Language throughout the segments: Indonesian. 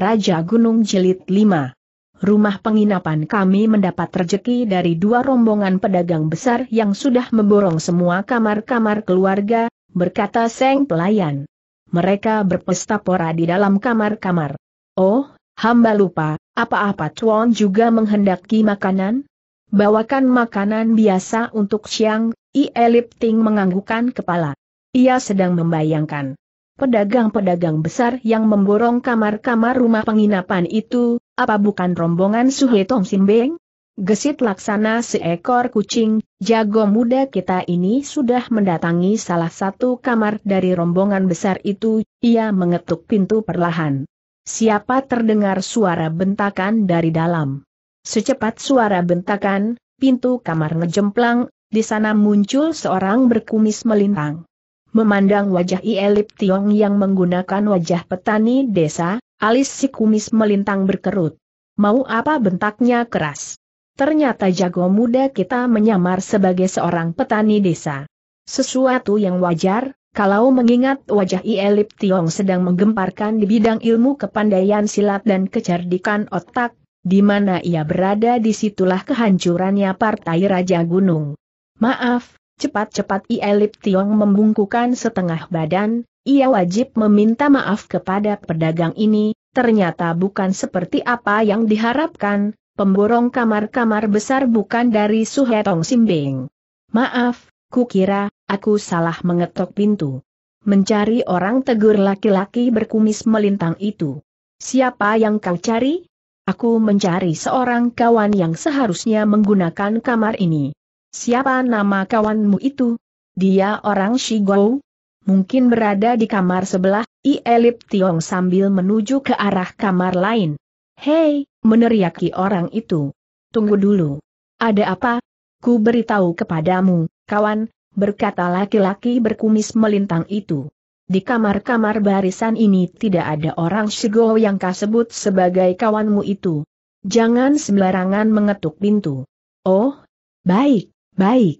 Raja Gunung Jelit 5. Rumah penginapan kami mendapat rejeki dari dua rombongan pedagang besar yang sudah memborong semua kamar-kamar keluarga, berkata Seng Pelayan. Mereka berpesta pora di dalam kamar-kamar. Oh, hamba lupa, apa-apa Tuan juga menghendaki makanan? Bawakan makanan biasa untuk siang, I Elipting menganggukan kepala. Ia sedang membayangkan, pedagang-pedagang besar yang memborong kamar-kamar rumah penginapan itu, apa bukan rombongan Suhe Tong Simbeng? Gesit laksana seekor kucing, jago muda kita ini sudah mendatangi salah satu kamar dari rombongan besar itu, ia mengetuk pintu perlahan. Siapa terdengar suara bentakan dari dalam? Secepat suara bentakan, pintu kamar ngejemplang, di sana muncul seorang berkumis melintang. Memandang wajah Ielip Tiong yang menggunakan wajah petani desa, alis si kumis melintang berkerut. Mau apa bentaknya keras? Ternyata jago muda kita menyamar sebagai seorang petani desa. Sesuatu yang wajar, kalau mengingat wajah Ielip Tiong sedang menggemparkan di bidang ilmu kepandaian silat dan kecerdikan otak, di mana ia berada disitulah kehancurannya Partai Raja Gunung. Maaf, Cepat-cepat Ielip Tiong membungkukan setengah badan, ia wajib meminta maaf kepada pedagang ini, ternyata bukan seperti apa yang diharapkan, pemborong kamar-kamar besar bukan dari Suhetong Simbing. Maaf, kukira, aku salah mengetok pintu. Mencari orang tegur laki-laki berkumis melintang itu. Siapa yang kau cari? Aku mencari seorang kawan yang seharusnya menggunakan kamar ini. Siapa nama kawanmu itu? Dia orang Shigou? Mungkin berada di kamar sebelah, I Elip Tiong sambil menuju ke arah kamar lain. Hei, meneriaki orang itu. Tunggu dulu. Ada apa? Ku beritahu kepadamu, kawan, berkata laki-laki berkumis melintang itu. Di kamar-kamar barisan ini tidak ada orang Shigou yang kau sebagai kawanmu itu. Jangan sembarangan mengetuk pintu. Oh, baik. Baik.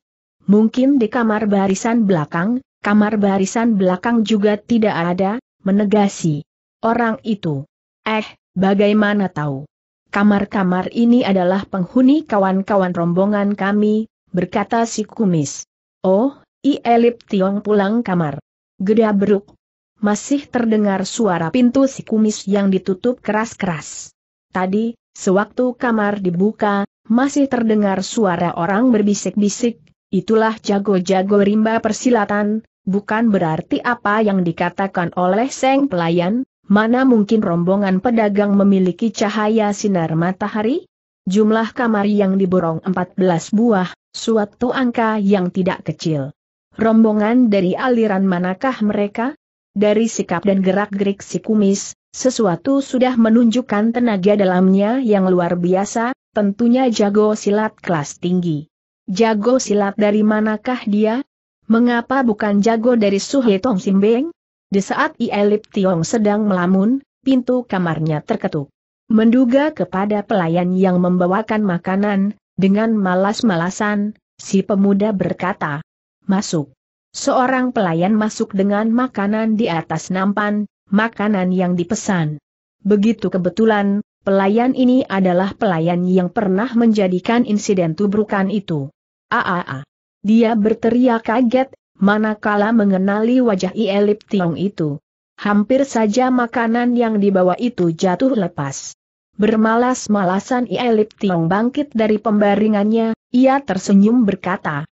Mungkin di kamar barisan belakang, kamar barisan belakang juga tidak ada, menegasi. Orang itu. Eh, bagaimana tahu? Kamar-kamar ini adalah penghuni kawan-kawan rombongan kami, berkata si kumis. Oh, Ielip Tiong pulang kamar. Geda beruk. Masih terdengar suara pintu si kumis yang ditutup keras-keras. Tadi, sewaktu kamar dibuka, masih terdengar suara orang berbisik-bisik, itulah jago-jago rimba persilatan, bukan berarti apa yang dikatakan oleh Seng Pelayan, mana mungkin rombongan pedagang memiliki cahaya sinar matahari? Jumlah kamar yang diborong 14 buah, suatu angka yang tidak kecil. Rombongan dari aliran manakah mereka? Dari sikap dan gerak-gerik si kumis, sesuatu sudah menunjukkan tenaga dalamnya yang luar biasa, tentunya jago silat kelas tinggi. Jago silat dari manakah dia? Mengapa bukan jago dari Suhe Tong Simbeng? Di saat Ielip Tiong sedang melamun, pintu kamarnya terketuk. Menduga kepada pelayan yang membawakan makanan, dengan malas-malasan, si pemuda berkata, Masuk. Seorang pelayan masuk dengan makanan di atas nampan, makanan yang dipesan. Begitu kebetulan, pelayan ini adalah pelayan yang pernah menjadikan insiden tubrukan itu. Aaa. Dia berteriak kaget, manakala mengenali wajah Ielip Tiong itu. Hampir saja makanan yang dibawa itu jatuh lepas. Bermalas-malasan Ielip Tiong bangkit dari pembaringannya, ia tersenyum berkata,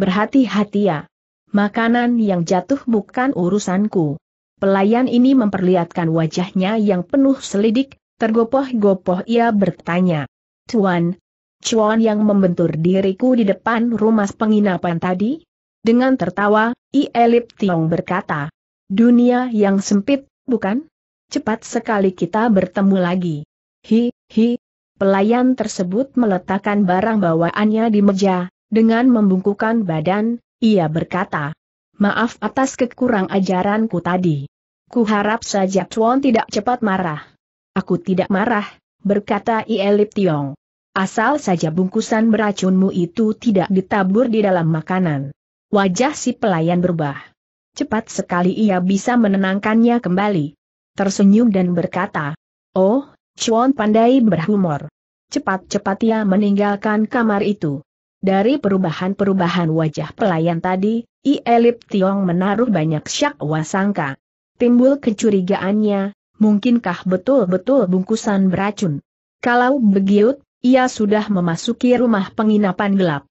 Berhati-hati ya. Makanan yang jatuh bukan urusanku. Pelayan ini memperlihatkan wajahnya yang penuh selidik, tergopoh-gopoh ia bertanya. Tuan, Chuan yang membentur diriku di depan rumah penginapan tadi? Dengan tertawa, I Elip Tiong berkata. Dunia yang sempit, bukan? Cepat sekali kita bertemu lagi. Hi, hi. Pelayan tersebut meletakkan barang bawaannya di meja, dengan membungkukan badan, ia berkata, Maaf atas kekurang ajaranku tadi. Ku harap saja Chuan tidak cepat marah. Aku tidak marah, berkata Ielip Tiong. Asal saja bungkusan beracunmu itu tidak ditabur di dalam makanan. Wajah si pelayan berubah. Cepat sekali ia bisa menenangkannya kembali. Tersenyum dan berkata, Oh, Chuan pandai berhumor. Cepat-cepat ia meninggalkan kamar itu. Dari perubahan-perubahan wajah pelayan tadi, I Elip Tiong menaruh banyak syak wasangka. Timbul kecurigaannya, mungkinkah betul-betul bungkusan beracun? Kalau begitu, ia sudah memasuki rumah penginapan gelap.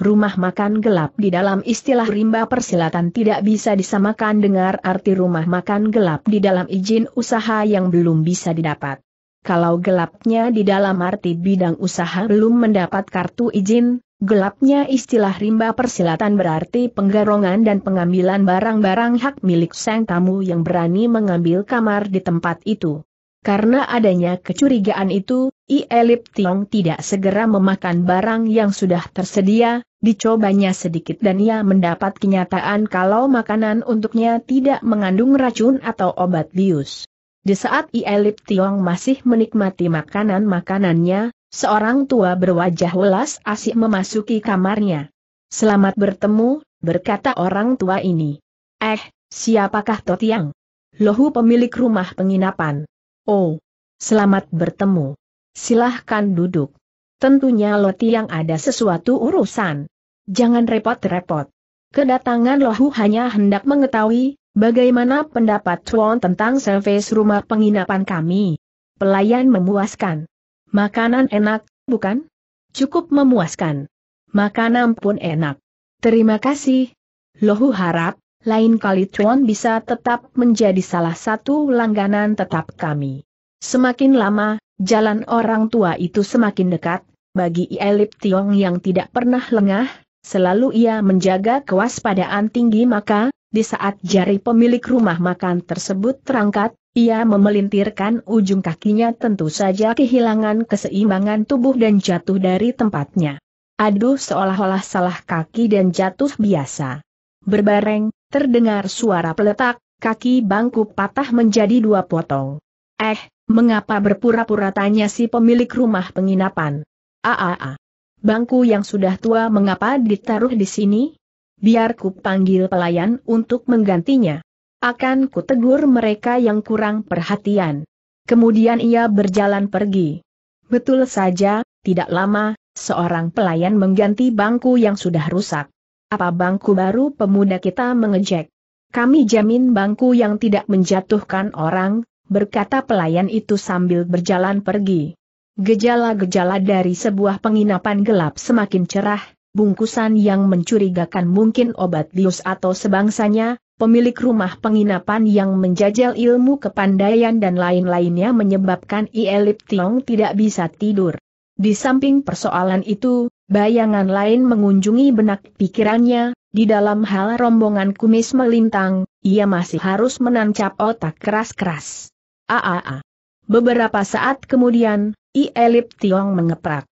Rumah makan gelap di dalam istilah rimba persilatan tidak bisa disamakan dengan arti rumah makan gelap di dalam izin usaha yang belum bisa didapat. Kalau gelapnya di dalam arti bidang usaha belum mendapat kartu izin, Gelapnya istilah rimba persilatan berarti penggarongan dan pengambilan barang-barang hak milik sang tamu yang berani mengambil kamar di tempat itu. Karena adanya kecurigaan itu, ielip Elip Tiong tidak segera memakan barang yang sudah tersedia, dicobanya sedikit dan ia mendapat kenyataan kalau makanan untuknya tidak mengandung racun atau obat bius. Di saat ielip Elip Tiong masih menikmati makanan-makanannya, Seorang tua berwajah welas asih memasuki kamarnya. Selamat bertemu, berkata orang tua ini. Eh, siapakah Totiang? Lohu pemilik rumah penginapan. Oh, selamat bertemu. Silahkan duduk. Tentunya Lotiang ada sesuatu urusan. Jangan repot-repot. Kedatangan Lohu hanya hendak mengetahui, bagaimana pendapat Chuan tentang servis rumah penginapan kami. Pelayan memuaskan. Makanan enak, bukan? Cukup memuaskan. Makanan pun enak. Terima kasih. Lohu harap, lain kali Chuan bisa tetap menjadi salah satu langganan tetap kami. Semakin lama, jalan orang tua itu semakin dekat, bagi Elip Tiong yang tidak pernah lengah, selalu ia menjaga kewaspadaan tinggi maka, di saat jari pemilik rumah makan tersebut terangkat, ia memelintirkan ujung kakinya tentu saja kehilangan keseimbangan tubuh dan jatuh dari tempatnya. Aduh seolah-olah salah kaki dan jatuh biasa. Berbareng, terdengar suara peletak, kaki bangku patah menjadi dua potong. Eh, mengapa berpura-pura tanya si pemilik rumah penginapan? Aaa, bangku yang sudah tua mengapa ditaruh di sini? Biar ku panggil pelayan untuk menggantinya. Akan kutegur mereka yang kurang perhatian. Kemudian ia berjalan pergi. Betul saja, tidak lama, seorang pelayan mengganti bangku yang sudah rusak. Apa bangku baru pemuda kita mengejek? Kami jamin bangku yang tidak menjatuhkan orang, berkata pelayan itu sambil berjalan pergi. Gejala-gejala dari sebuah penginapan gelap semakin cerah, bungkusan yang mencurigakan mungkin obat bius atau sebangsanya, pemilik rumah penginapan yang menjajal ilmu kepandaian dan lain-lainnya menyebabkan Ielip Tiong tidak bisa tidur. Di samping persoalan itu, bayangan lain mengunjungi benak pikirannya, di dalam hal rombongan kumis melintang, ia masih harus menancap otak keras-keras. Beberapa saat kemudian, Ielip Tiong mengeprak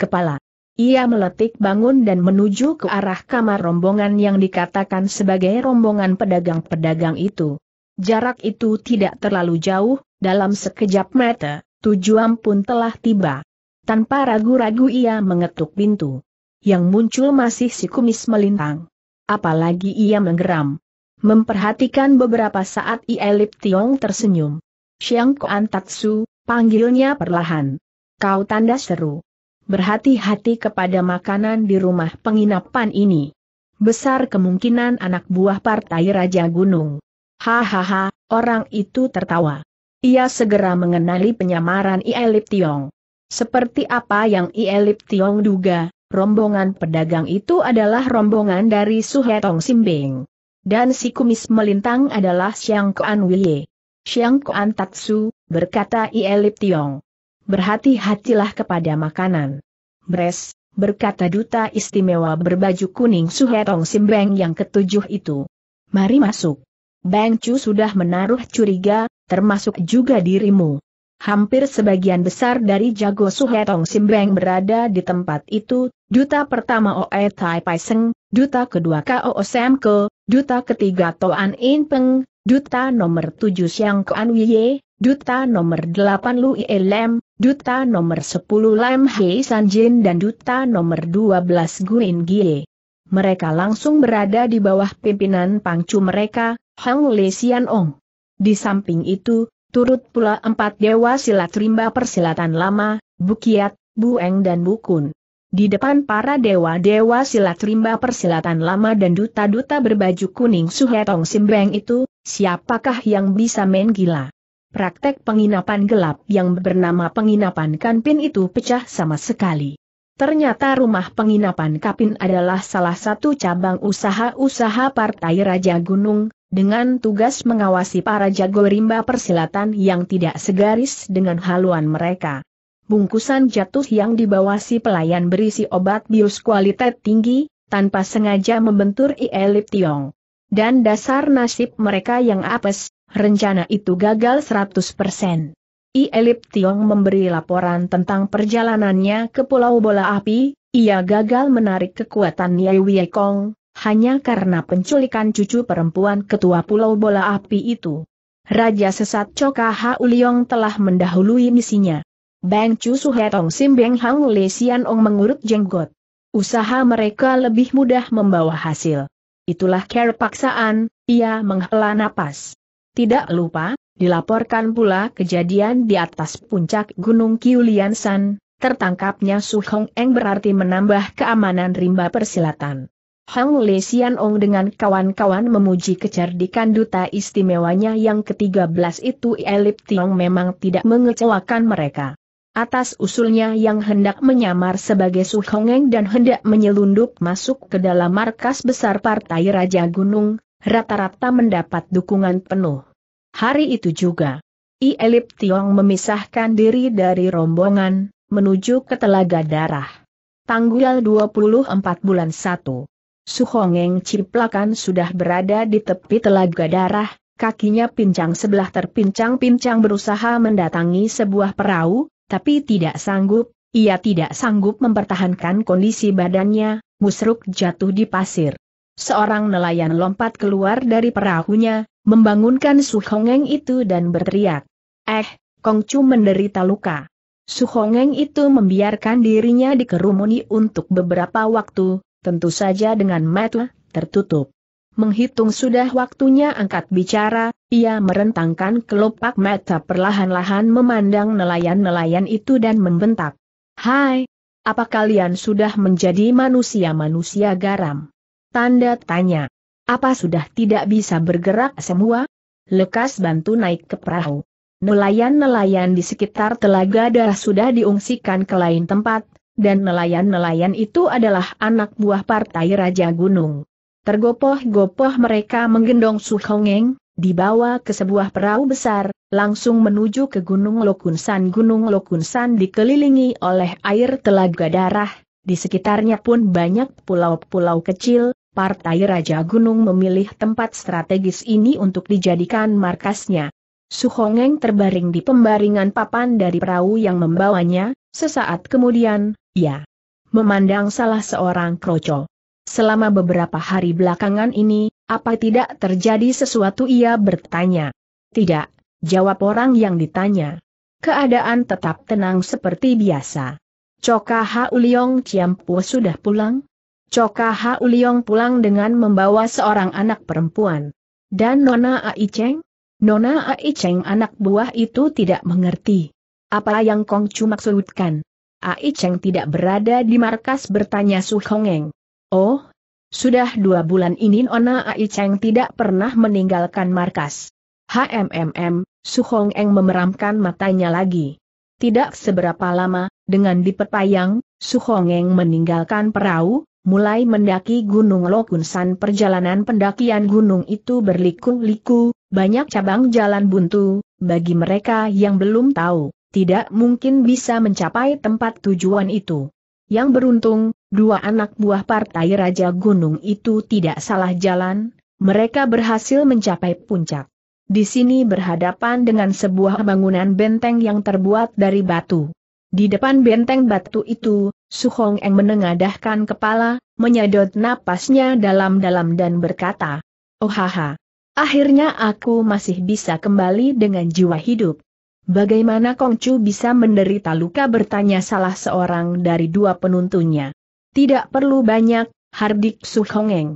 kepala. Ia meletik bangun dan menuju ke arah kamar rombongan yang dikatakan sebagai rombongan pedagang-pedagang itu. Jarak itu tidak terlalu jauh, dalam sekejap mata, tujuan pun telah tiba. Tanpa ragu-ragu ia mengetuk pintu. Yang muncul masih si kumis melintang. Apalagi ia menggeram. Memperhatikan beberapa saat ia Lip Tiong tersenyum. Siang Koan Tatsu, panggilnya perlahan. Kau tanda seru berhati-hati kepada makanan di rumah penginapan ini. Besar kemungkinan anak buah partai Raja Gunung. Hahaha, orang itu tertawa. Ia segera mengenali penyamaran Ielip Tiong. Seperti apa yang Ielip Tiong duga, rombongan pedagang itu adalah rombongan dari Suhetong Simbing. Dan si kumis melintang adalah Xiang Kuan Wilye. Xiang Kuan Tatsu, berkata Ielip Tiong berhati-hatilah kepada makanan. Bres, berkata duta istimewa berbaju kuning Suhetong Simbeng yang ketujuh itu. Mari masuk. Bang Chu sudah menaruh curiga, termasuk juga dirimu. Hampir sebagian besar dari jago Suhetong Simbeng berada di tempat itu, duta pertama Oe Tai Pai Seng, duta kedua Ko Sam Ke, duta ketiga Toan In Peng, duta nomor tujuh Siang Kuan Wiye, Duta nomor 8 Lu Lem, Duta nomor 10 Lam Hei Sanjin dan Duta nomor 12 Guin Gie. Mereka langsung berada di bawah pimpinan pangcu mereka, Hang Le Sian Ong. Di samping itu, turut pula empat dewa silat rimba persilatan lama, Bukiat, Bueng dan Bukun. Di depan para dewa-dewa silat rimba persilatan lama dan duta-duta berbaju kuning Suhetong Simbeng itu, siapakah yang bisa main gila? praktek penginapan gelap yang bernama penginapan kanpin itu pecah sama sekali. Ternyata rumah penginapan Kapin adalah salah satu cabang usaha-usaha Partai Raja Gunung, dengan tugas mengawasi para jago rimba persilatan yang tidak segaris dengan haluan mereka. Bungkusan jatuh yang dibawa si pelayan berisi obat bius kualitas tinggi, tanpa sengaja membentur Ielip Tiong. Dan dasar nasib mereka yang apes, Rencana itu gagal 100%. I Elip Tiong memberi laporan tentang perjalanannya ke Pulau Bola Api, ia gagal menarik kekuatan Yai Wiekong, hanya karena penculikan cucu perempuan ketua Pulau Bola Api itu. Raja sesat Coka Uliong telah mendahului misinya. Bang Chu Suhetong Sim Beng Hang Le Sian Ong mengurut jenggot. Usaha mereka lebih mudah membawa hasil. Itulah care paksaan, ia menghela napas. Tidak lupa, dilaporkan pula kejadian di atas puncak Gunung Kiuliansan, tertangkapnya Su Hong Eng berarti menambah keamanan rimba persilatan. Hang Le Sian Ong dengan kawan-kawan memuji kecerdikan duta istimewanya yang ke-13 itu Elip Tiong memang tidak mengecewakan mereka. Atas usulnya yang hendak menyamar sebagai Su Hongeng dan hendak menyelundup masuk ke dalam markas besar Partai Raja Gunung, rata-rata mendapat dukungan penuh. Hari itu juga, I Elip Tiong memisahkan diri dari rombongan, menuju ke Telaga Darah. Tanggal 24 bulan 1. Suhongeng Ciplakan sudah berada di tepi Telaga Darah, kakinya pincang sebelah terpincang-pincang berusaha mendatangi sebuah perahu, tapi tidak sanggup, ia tidak sanggup mempertahankan kondisi badannya, musruk jatuh di pasir. Seorang nelayan lompat keluar dari perahunya, membangunkan Su Hongeng itu dan berteriak. Eh, Kongcu menderita luka. Su Hongeng itu membiarkan dirinya dikerumuni untuk beberapa waktu, tentu saja dengan mata tertutup. Menghitung sudah waktunya angkat bicara, ia merentangkan kelopak mata perlahan-lahan memandang nelayan-nelayan itu dan membentak. Hai, apa kalian sudah menjadi manusia-manusia garam? Tanda tanya. Apa sudah tidak bisa bergerak semua? Lekas bantu naik ke perahu. Nelayan-nelayan di sekitar telaga darah sudah diungsikan ke lain tempat, dan nelayan-nelayan itu adalah anak buah partai Raja Gunung. Tergopoh-gopoh mereka menggendong Suhongeng, dibawa ke sebuah perahu besar, langsung menuju ke Gunung Lokunsan. Gunung Lokunsan dikelilingi oleh air telaga darah, di sekitarnya pun banyak pulau-pulau kecil, Partai Raja Gunung memilih tempat strategis ini untuk dijadikan markasnya. Suhongeng terbaring di pembaringan papan dari perahu yang membawanya, sesaat kemudian, ya, memandang salah seorang kroco. Selama beberapa hari belakangan ini, apa tidak terjadi sesuatu ia bertanya. Tidak, jawab orang yang ditanya. Keadaan tetap tenang seperti biasa. Coka Hauliong Ciampu sudah pulang? Coka Uliong pulang dengan membawa seorang anak perempuan. Dan Nona Aiceng? Nona Aiceng anak buah itu tidak mengerti. Apa yang Kong Chu maksudkan? Aiceng tidak berada di markas bertanya Su Hongeng. Oh, sudah dua bulan ini Nona Aiceng tidak pernah meninggalkan markas. HMMM, Su Hongeng memeramkan matanya lagi. Tidak seberapa lama, dengan diperpayang, Su Hongeng meninggalkan perahu, mulai mendaki Gunung Lokunsan perjalanan pendakian gunung itu berliku-liku, banyak cabang jalan buntu, bagi mereka yang belum tahu, tidak mungkin bisa mencapai tempat tujuan itu. Yang beruntung, dua anak buah partai Raja Gunung itu tidak salah jalan, mereka berhasil mencapai puncak. Di sini berhadapan dengan sebuah bangunan benteng yang terbuat dari batu. Di depan benteng batu itu, Su Hong Eng menengadahkan kepala, menyedot napasnya dalam-dalam dan berkata, Oh haha, akhirnya aku masih bisa kembali dengan jiwa hidup. Bagaimana Kong Chu bisa menderita luka bertanya salah seorang dari dua penuntunnya. Tidak perlu banyak, Hardik Su Hong Eng.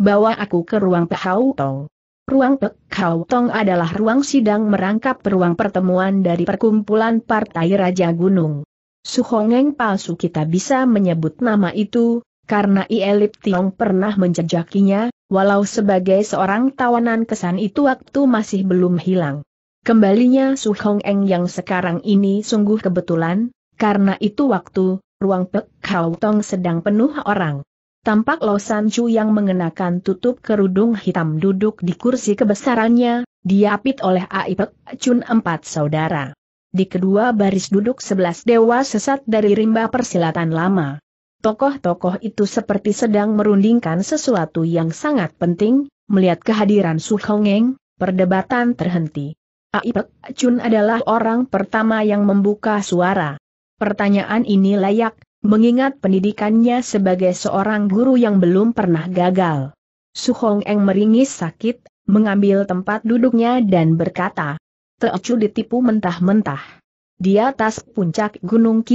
Bawa aku ke ruang Pahau Tong. Ruang Pek Kau Tong adalah ruang sidang merangkap ruang pertemuan dari perkumpulan Partai Raja Gunung. Suhongeng palsu kita bisa menyebut nama itu, karena Ielip Tiong pernah menjejakinya, walau sebagai seorang tawanan kesan itu waktu masih belum hilang. Kembalinya Su Hong yang sekarang ini sungguh kebetulan, karena itu waktu, ruang Pek Kau Tong sedang penuh orang. Tampak Lo Chu yang mengenakan tutup kerudung hitam duduk di kursi kebesarannya, diapit oleh Aipek Chun empat saudara. Di kedua baris duduk sebelas dewa sesat dari rimba persilatan lama. Tokoh-tokoh itu seperti sedang merundingkan sesuatu yang sangat penting, melihat kehadiran Su Hongeng, perdebatan terhenti. Aipek Chun adalah orang pertama yang membuka suara. Pertanyaan ini layak mengingat pendidikannya sebagai seorang guru yang belum pernah gagal. Su Hong Eng meringis sakit, mengambil tempat duduknya dan berkata, Teocu ditipu mentah-mentah. Di atas puncak Gunung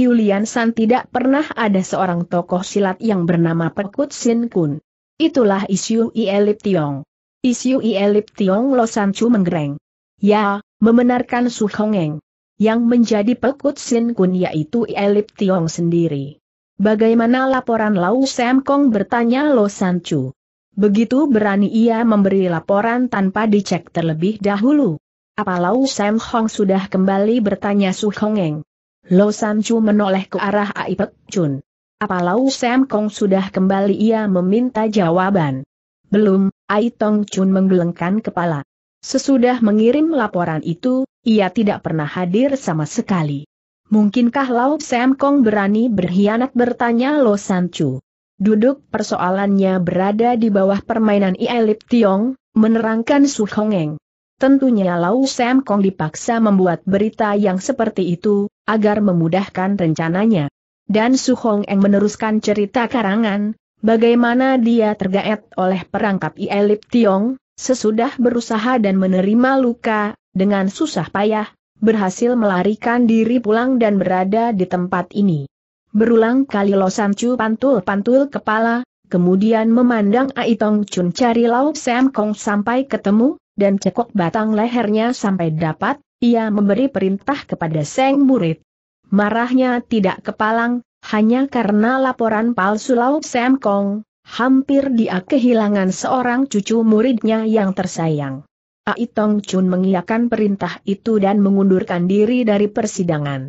San tidak pernah ada seorang tokoh silat yang bernama Pekut Sin Kun. Itulah isu Ielip Tiong. Isu Ielip Tiong Lo Chu menggereng. Ya, membenarkan Su Hong Eng. Yang menjadi Pekut Sin Kun yaitu Ielip Tiong sendiri. Bagaimana laporan Lau Sam Kong bertanya Lo San Chu. Begitu berani ia memberi laporan tanpa dicek terlebih dahulu. Apa Lau Sam Hong sudah kembali bertanya Su Hong Eng? Lo San Chu menoleh ke arah Ai Pek Chun. Apa Lau Sam Kong sudah kembali ia meminta jawaban? Belum, Ai Tong Chun menggelengkan kepala. Sesudah mengirim laporan itu, ia tidak pernah hadir sama sekali. Mungkinkah Lau Sam Kong berani berkhianat bertanya Lo San Chu? Duduk persoalannya berada di bawah permainan Ielip Tiong, menerangkan Su Hongeng. Tentunya Lau Sam Kong dipaksa membuat berita yang seperti itu, agar memudahkan rencananya. Dan Su Hongeng meneruskan cerita karangan, bagaimana dia tergaet oleh perangkap Ielip Tiong, sesudah berusaha dan menerima luka, dengan susah payah, berhasil melarikan diri pulang dan berada di tempat ini. Berulang kali Lo Chu pantul-pantul kepala, kemudian memandang Aitong Chun cari lauk Sam Kong sampai ketemu, dan cekok batang lehernya sampai dapat, ia memberi perintah kepada Seng Murid. Marahnya tidak kepalang, hanya karena laporan palsu lauk Sam Kong, hampir dia kehilangan seorang cucu muridnya yang tersayang. Ai Tong Chun mengiyakan perintah itu dan mengundurkan diri dari persidangan.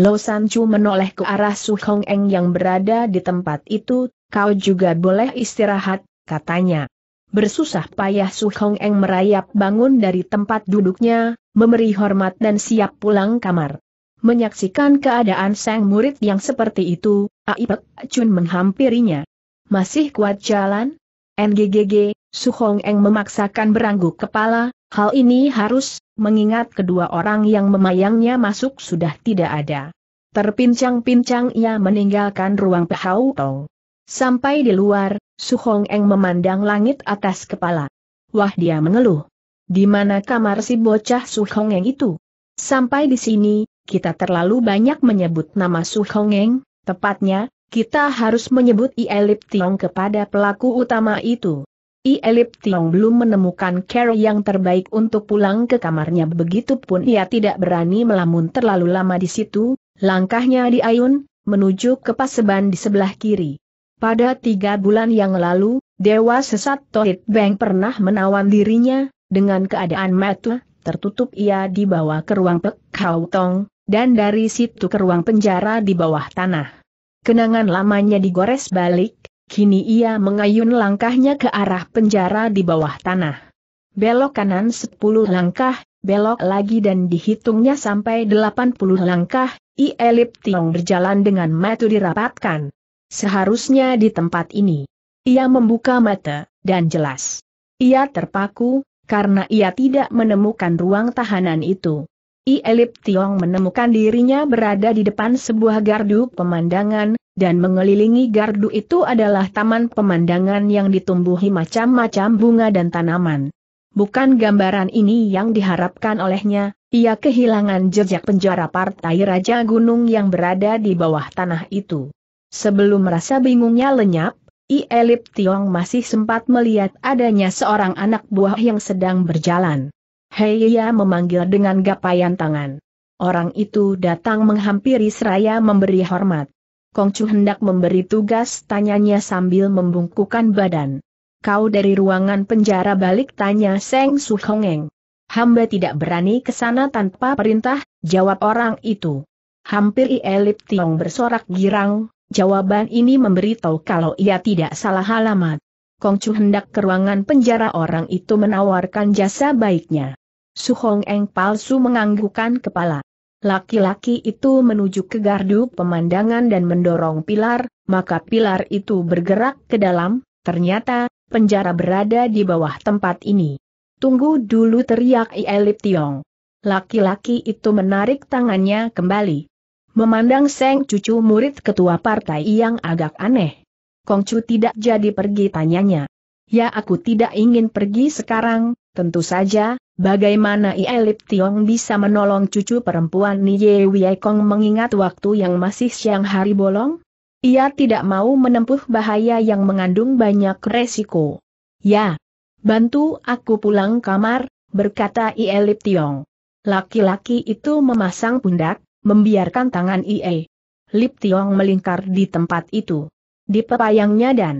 Lo San Chu menoleh ke arah Su Hong Eng yang berada di tempat itu, kau juga boleh istirahat, katanya. Bersusah payah Su Hong Eng merayap bangun dari tempat duduknya, memberi hormat dan siap pulang kamar. Menyaksikan keadaan sang murid yang seperti itu, Pek Chun menghampirinya. Masih kuat jalan? NGGG, Su Hong Eng memaksakan berangguk kepala, Hal ini harus, mengingat kedua orang yang memayangnya masuk sudah tidak ada. Terpincang-pincang ia meninggalkan ruang Pehau Tong. Sampai di luar, Su Hong Eng memandang langit atas kepala. Wah dia mengeluh. Di mana kamar si bocah Su Hong Eng itu? Sampai di sini, kita terlalu banyak menyebut nama Su Hong Eng, tepatnya, kita harus menyebut Ielip Tiong kepada pelaku utama itu. I Elip Tiong belum menemukan cara yang terbaik untuk pulang ke kamarnya begitupun ia tidak berani melamun terlalu lama di situ, langkahnya diayun, menuju ke paseban di sebelah kiri. Pada tiga bulan yang lalu, Dewa Sesat Tohit Beng pernah menawan dirinya, dengan keadaan mata, tertutup ia dibawa ke ruang Pek Kau Tong, dan dari situ ke ruang penjara di bawah tanah. Kenangan lamanya digores balik, Kini ia mengayun langkahnya ke arah penjara di bawah tanah. Belok kanan 10 langkah, belok lagi dan dihitungnya sampai 80 langkah, I Elip Tiong berjalan dengan mata dirapatkan. Seharusnya di tempat ini. Ia membuka mata, dan jelas. Ia terpaku, karena ia tidak menemukan ruang tahanan itu. I Elip Tiong menemukan dirinya berada di depan sebuah gardu pemandangan, dan mengelilingi gardu itu adalah taman pemandangan yang ditumbuhi macam-macam bunga dan tanaman. Bukan gambaran ini yang diharapkan olehnya, ia kehilangan jejak penjara partai Raja Gunung yang berada di bawah tanah itu. Sebelum merasa bingungnya lenyap, I Elip Tiong masih sempat melihat adanya seorang anak buah yang sedang berjalan. ia memanggil dengan gapayan tangan. Orang itu datang menghampiri seraya memberi hormat. Kongcu hendak memberi tugas tanyanya sambil membungkukan badan. Kau dari ruangan penjara balik tanya Seng Su Suhongeng. Hamba tidak berani ke sana tanpa perintah, jawab orang itu. Hampir Ielip Tiong bersorak girang, jawaban ini memberitahu kalau ia tidak salah alamat. Kongcu hendak ke ruangan penjara orang itu menawarkan jasa baiknya. Su Eng palsu menganggukkan kepala. Laki-laki itu menuju ke gardu pemandangan dan mendorong pilar, maka pilar itu bergerak ke dalam, ternyata, penjara berada di bawah tempat ini. Tunggu dulu teriak Ielip Tiong. Laki-laki itu menarik tangannya kembali. Memandang Seng cucu murid ketua partai yang agak aneh. Kongcu tidak jadi pergi tanyanya. Ya aku tidak ingin pergi sekarang, Tentu saja, bagaimana Ielip Tiong bisa menolong cucu perempuan Niye Kong mengingat waktu yang masih siang hari bolong? Ia tidak mau menempuh bahaya yang mengandung banyak resiko. Ya, bantu aku pulang kamar, berkata Ielip Tiong. Laki-laki itu memasang pundak, membiarkan tangan Ie. Lip Tiong melingkar di tempat itu. Di pepayangnya dan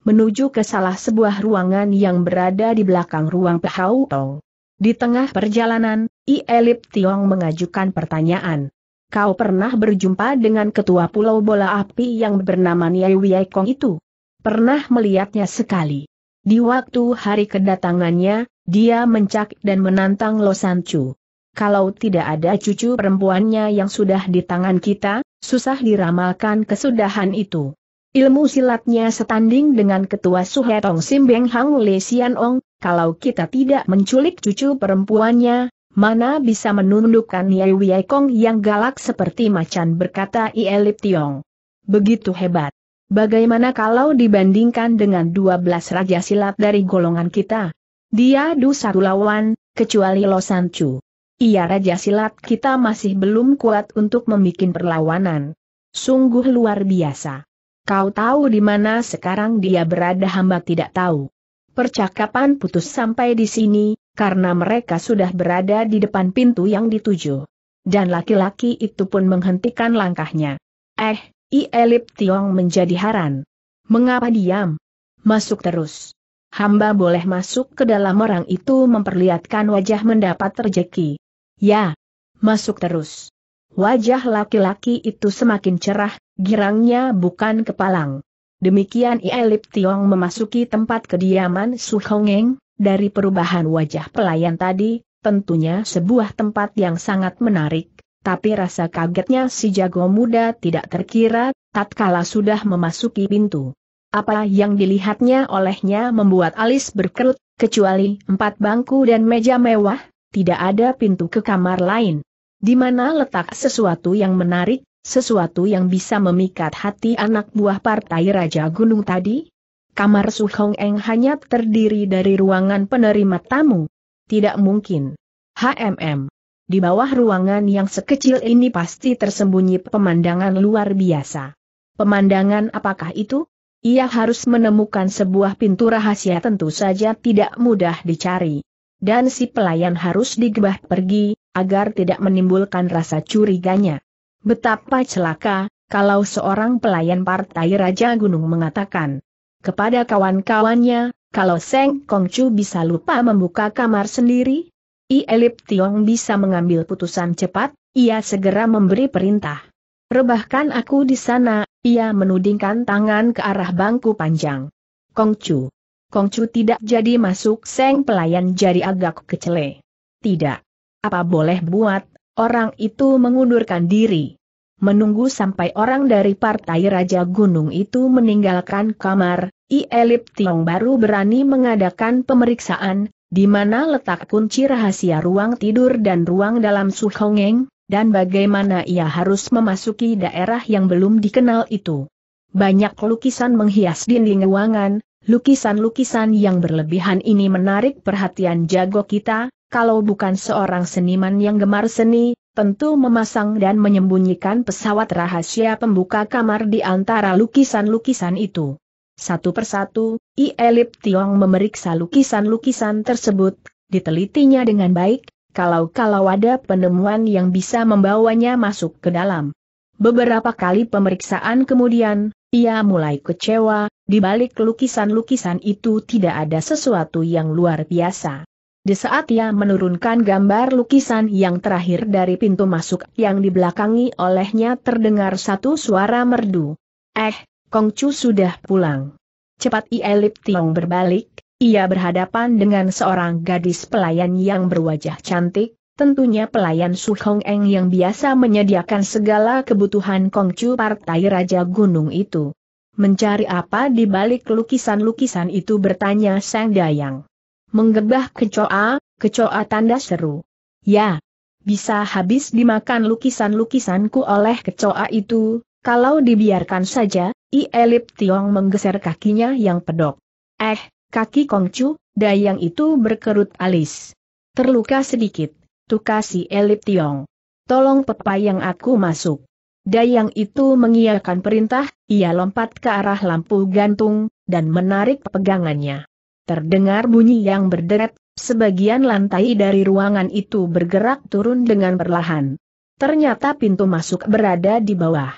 menuju ke salah sebuah ruangan yang berada di belakang ruang Pehau Tong. Di tengah perjalanan, I Elip Tiong mengajukan pertanyaan. Kau pernah berjumpa dengan ketua pulau bola api yang bernama Niai Wiai Kong itu? Pernah melihatnya sekali. Di waktu hari kedatangannya, dia mencak dan menantang Lo chu. Kalau tidak ada cucu perempuannya yang sudah di tangan kita, susah diramalkan kesudahan itu. Ilmu silatnya setanding dengan ketua Suhetong Simbeng Hang Le Sian Ong, kalau kita tidak menculik cucu perempuannya, mana bisa menundukkan Yai Wei Kong yang galak seperti macan berkata Ielip Tiong. Begitu hebat. Bagaimana kalau dibandingkan dengan 12 raja silat dari golongan kita? Dia du satu lawan, kecuali Lo Chu. Ia raja silat kita masih belum kuat untuk membuat perlawanan. Sungguh luar biasa. Kau tahu di mana sekarang dia berada hamba tidak tahu. Percakapan putus sampai di sini, karena mereka sudah berada di depan pintu yang dituju. Dan laki-laki itu pun menghentikan langkahnya. Eh, Ielip Tiong menjadi haran. Mengapa diam? Masuk terus. Hamba boleh masuk ke dalam orang itu memperlihatkan wajah mendapat rejeki. Ya. Masuk terus. Wajah laki-laki itu semakin cerah, Girangnya bukan kepalang. Demikian Ielip Tiong memasuki tempat kediaman Su Hongeng, dari perubahan wajah pelayan tadi, tentunya sebuah tempat yang sangat menarik, tapi rasa kagetnya si jago muda tidak terkira, tatkala sudah memasuki pintu. Apa yang dilihatnya olehnya membuat alis berkerut, kecuali empat bangku dan meja mewah, tidak ada pintu ke kamar lain. Di mana letak sesuatu yang menarik, sesuatu yang bisa memikat hati anak buah partai Raja Gunung tadi? Kamar Su Hong Eng hanya terdiri dari ruangan penerima tamu. Tidak mungkin. HMM. Di bawah ruangan yang sekecil ini pasti tersembunyi pemandangan luar biasa. Pemandangan apakah itu? Ia harus menemukan sebuah pintu rahasia tentu saja tidak mudah dicari. Dan si pelayan harus digebah pergi, agar tidak menimbulkan rasa curiganya. Betapa celaka, kalau seorang pelayan partai Raja Gunung mengatakan kepada kawan-kawannya, kalau Seng Kongcu bisa lupa membuka kamar sendiri, Ielip Tiong bisa mengambil putusan cepat, ia segera memberi perintah. Rebahkan aku di sana, ia menudingkan tangan ke arah bangku panjang. Kongcu. Kongcu tidak jadi masuk Seng pelayan jadi agak kecele. Tidak. Apa boleh buat, Orang itu mengundurkan diri. Menunggu sampai orang dari partai Raja Gunung itu meninggalkan kamar, I Elip Tiong baru berani mengadakan pemeriksaan, di mana letak kunci rahasia ruang tidur dan ruang dalam Suhongeng, dan bagaimana ia harus memasuki daerah yang belum dikenal itu. Banyak lukisan menghias dinding ruangan, lukisan-lukisan yang berlebihan ini menarik perhatian jago kita, kalau bukan seorang seniman yang gemar seni, tentu memasang dan menyembunyikan pesawat rahasia pembuka kamar di antara lukisan-lukisan itu. Satu persatu, I Elip Tiong memeriksa lukisan-lukisan tersebut, ditelitinya dengan baik, kalau-kalau ada penemuan yang bisa membawanya masuk ke dalam. Beberapa kali pemeriksaan kemudian, ia mulai kecewa, di balik lukisan-lukisan itu tidak ada sesuatu yang luar biasa. Di saat ia menurunkan gambar lukisan yang terakhir dari pintu masuk yang dibelakangi olehnya terdengar satu suara merdu. Eh, Kongcu sudah pulang. Cepat Ielip Tiong berbalik, ia berhadapan dengan seorang gadis pelayan yang berwajah cantik, tentunya pelayan Su Hong Eng yang biasa menyediakan segala kebutuhan Kongcu Partai Raja Gunung itu. Mencari apa di balik lukisan-lukisan itu bertanya Sang Dayang. Menggebah kecoa, kecoa tanda seru. Ya, bisa habis dimakan lukisan-lukisanku oleh kecoa itu, kalau dibiarkan saja, I Elip Tiong menggeser kakinya yang pedok. Eh, kaki Kongcu, dayang itu berkerut alis. Terluka sedikit, tukasi Elip Tiong. Tolong pepayang aku masuk. Dayang itu mengiyakan perintah, ia lompat ke arah lampu gantung, dan menarik pegangannya. Terdengar bunyi yang berderet, sebagian lantai dari ruangan itu bergerak turun dengan perlahan. Ternyata pintu masuk berada di bawah.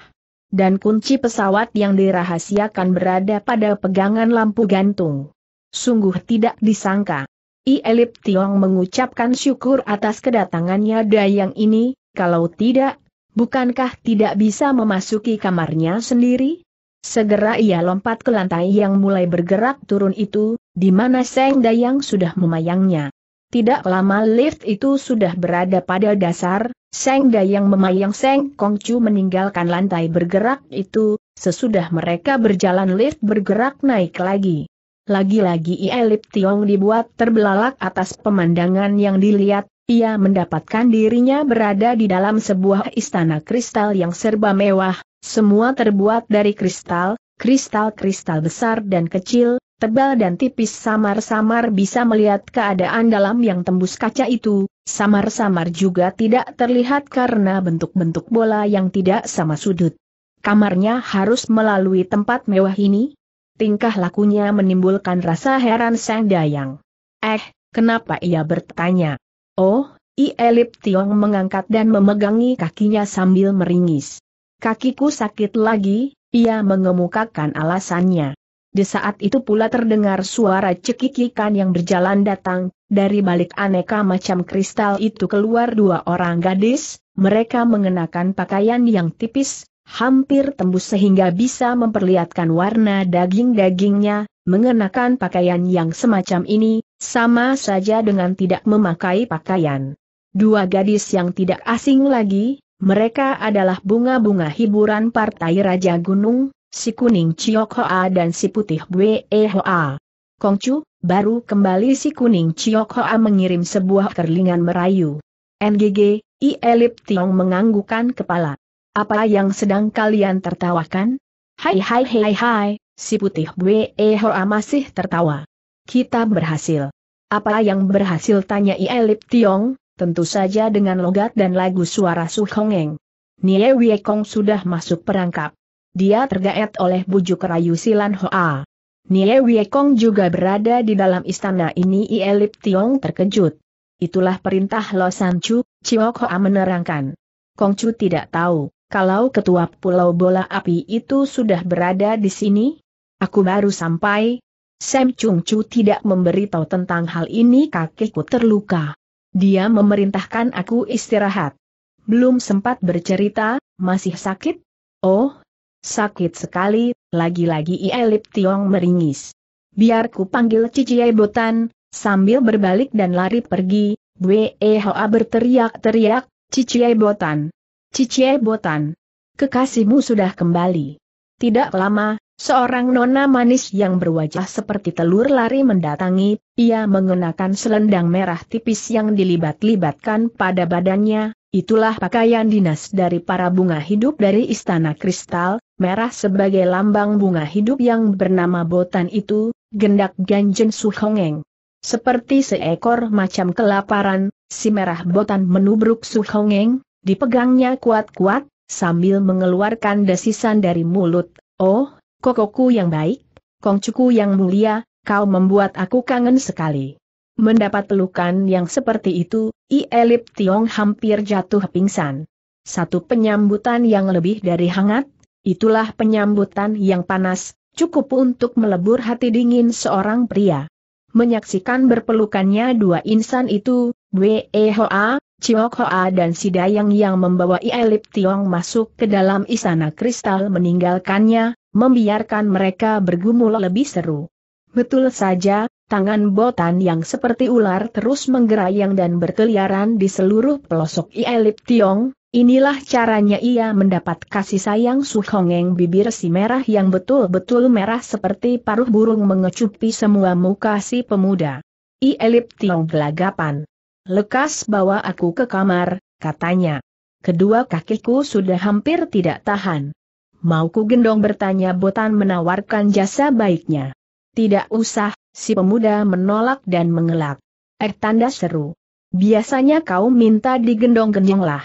Dan kunci pesawat yang dirahasiakan berada pada pegangan lampu gantung. Sungguh tidak disangka. I Elip Tiong mengucapkan syukur atas kedatangannya Dayang ini, kalau tidak, bukankah tidak bisa memasuki kamarnya sendiri? Segera ia lompat ke lantai yang mulai bergerak turun itu, di mana Seng Dayang sudah memayangnya. Tidak lama lift itu sudah berada pada dasar, Seng Dayang memayang Seng Chu meninggalkan lantai bergerak itu, sesudah mereka berjalan lift bergerak naik lagi. Lagi-lagi Lip Tiong dibuat terbelalak atas pemandangan yang dilihat, ia mendapatkan dirinya berada di dalam sebuah istana kristal yang serba mewah, semua terbuat dari kristal, kristal-kristal besar dan kecil, tebal dan tipis samar-samar bisa melihat keadaan dalam yang tembus kaca itu, samar-samar juga tidak terlihat karena bentuk-bentuk bola yang tidak sama sudut. Kamarnya harus melalui tempat mewah ini? Tingkah lakunya menimbulkan rasa heran Sang Dayang. Eh, kenapa ia bertanya? Oh, I Elip Tiong mengangkat dan memegangi kakinya sambil meringis. Kakiku sakit lagi, ia mengemukakan alasannya. Di saat itu pula terdengar suara cekikikan yang berjalan datang, dari balik aneka macam kristal itu keluar dua orang gadis, mereka mengenakan pakaian yang tipis, hampir tembus sehingga bisa memperlihatkan warna daging-dagingnya, mengenakan pakaian yang semacam ini, sama saja dengan tidak memakai pakaian. Dua gadis yang tidak asing lagi, mereka adalah bunga-bunga hiburan Partai Raja Gunung, si kuning Chiok Hoa dan si putih Bwe Hoa. Kongcu, baru kembali si kuning Chiok Hoa mengirim sebuah kerlingan merayu. NGG, I Elip Tiong menganggukan kepala. Apa yang sedang kalian tertawakan? Hai hai hai hai, si putih Bwe Hoa masih tertawa. Kita berhasil. Apa yang berhasil tanya I Elip Tiong? tentu saja dengan logat dan lagu suara Su Hongeng. Nie Wiekong sudah masuk perangkap. Dia tergaet oleh bujuk rayu Silan Hoa. Nie Wiekong juga berada di dalam istana ini Ielip Tiong terkejut. Itulah perintah Lo Chu. Chiok Hoa menerangkan. Kong Chu tidak tahu, kalau ketua pulau bola api itu sudah berada di sini? Aku baru sampai. Sam Chung Chu tidak memberitahu tentang hal ini kakekku terluka. Dia memerintahkan aku istirahat. Belum sempat bercerita, masih sakit? Oh, sakit sekali, lagi-lagi Ielip Tiong meringis. Biar ku panggil Cici Botan, sambil berbalik dan lari pergi, Bwe Hoa berteriak-teriak, Cici Botan. Cici Botan. Kekasihmu sudah kembali. Tidak lama, Seorang nona manis yang berwajah seperti telur lari mendatangi, ia mengenakan selendang merah tipis yang dilibat-libatkan pada badannya, itulah pakaian dinas dari para bunga hidup dari Istana Kristal, merah sebagai lambang bunga hidup yang bernama Botan itu, gendak Ganjen Suhongeng. Seperti seekor macam kelaparan, si merah Botan menubruk Suhongeng, dipegangnya kuat-kuat, sambil mengeluarkan desisan dari mulut, Oh, Kokoku yang baik, Kongcuku yang mulia, kau membuat aku kangen sekali. Mendapat pelukan yang seperti itu, I Elip Tiong hampir jatuh pingsan. Satu penyambutan yang lebih dari hangat, itulah penyambutan yang panas, cukup untuk melebur hati dingin seorang pria. Menyaksikan berpelukannya dua insan itu, Wehoa, e Hoa, Chiok Hoa dan Sidayang yang membawa I Elip Tiong masuk ke dalam istana kristal meninggalkannya, membiarkan mereka bergumul lebih seru. Betul saja, tangan botan yang seperti ular terus menggerayang dan berkeliaran di seluruh pelosok Ielip Tiong, inilah caranya ia mendapat kasih sayang Hongeng bibir si merah yang betul-betul merah seperti paruh burung mengecupi semua muka si pemuda. Ielip Tiong gelagapan. Lekas bawa aku ke kamar, katanya. Kedua kakiku sudah hampir tidak tahan mau ku gendong bertanya Botan menawarkan jasa baiknya. Tidak usah, si pemuda menolak dan mengelak. Eh tanda seru. Biasanya kau minta digendong-gendonglah.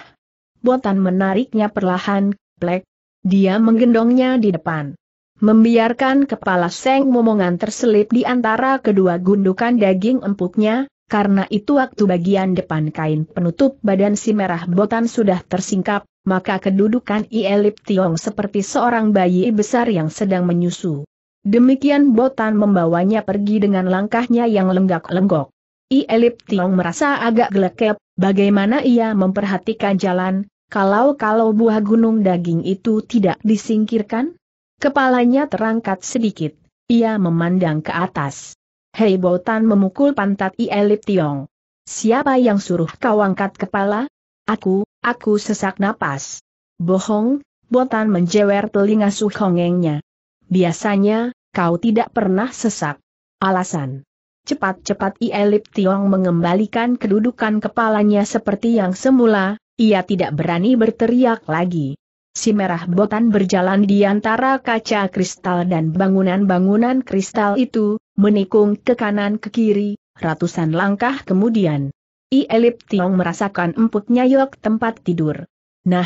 Botan menariknya perlahan, plek. Dia menggendongnya di depan. Membiarkan kepala Seng Momongan terselip di antara kedua gundukan daging empuknya, karena itu waktu bagian depan kain penutup badan si merah botan sudah tersingkap, maka kedudukan Ielip Tiong seperti seorang bayi besar yang sedang menyusu. Demikian Botan membawanya pergi dengan langkahnya yang lenggak-lenggok. Ielip Tiong merasa agak gelekep, bagaimana ia memperhatikan jalan, kalau-kalau buah gunung daging itu tidak disingkirkan? Kepalanya terangkat sedikit, ia memandang ke atas. Hei Botan memukul pantat Ielip Tiong. Siapa yang suruh kau angkat kepala? Aku, Aku sesak napas. Bohong, Botan menjewer telinga Suhongengnya. Biasanya, kau tidak pernah sesak. Alasan. Cepat-cepat Ielip Tiong mengembalikan kedudukan kepalanya seperti yang semula, ia tidak berani berteriak lagi. Si merah botan berjalan di antara kaca kristal dan bangunan-bangunan kristal itu, menikung ke kanan ke kiri, ratusan langkah kemudian. I Elip Tiong merasakan empuknya yok tempat tidur. Nah,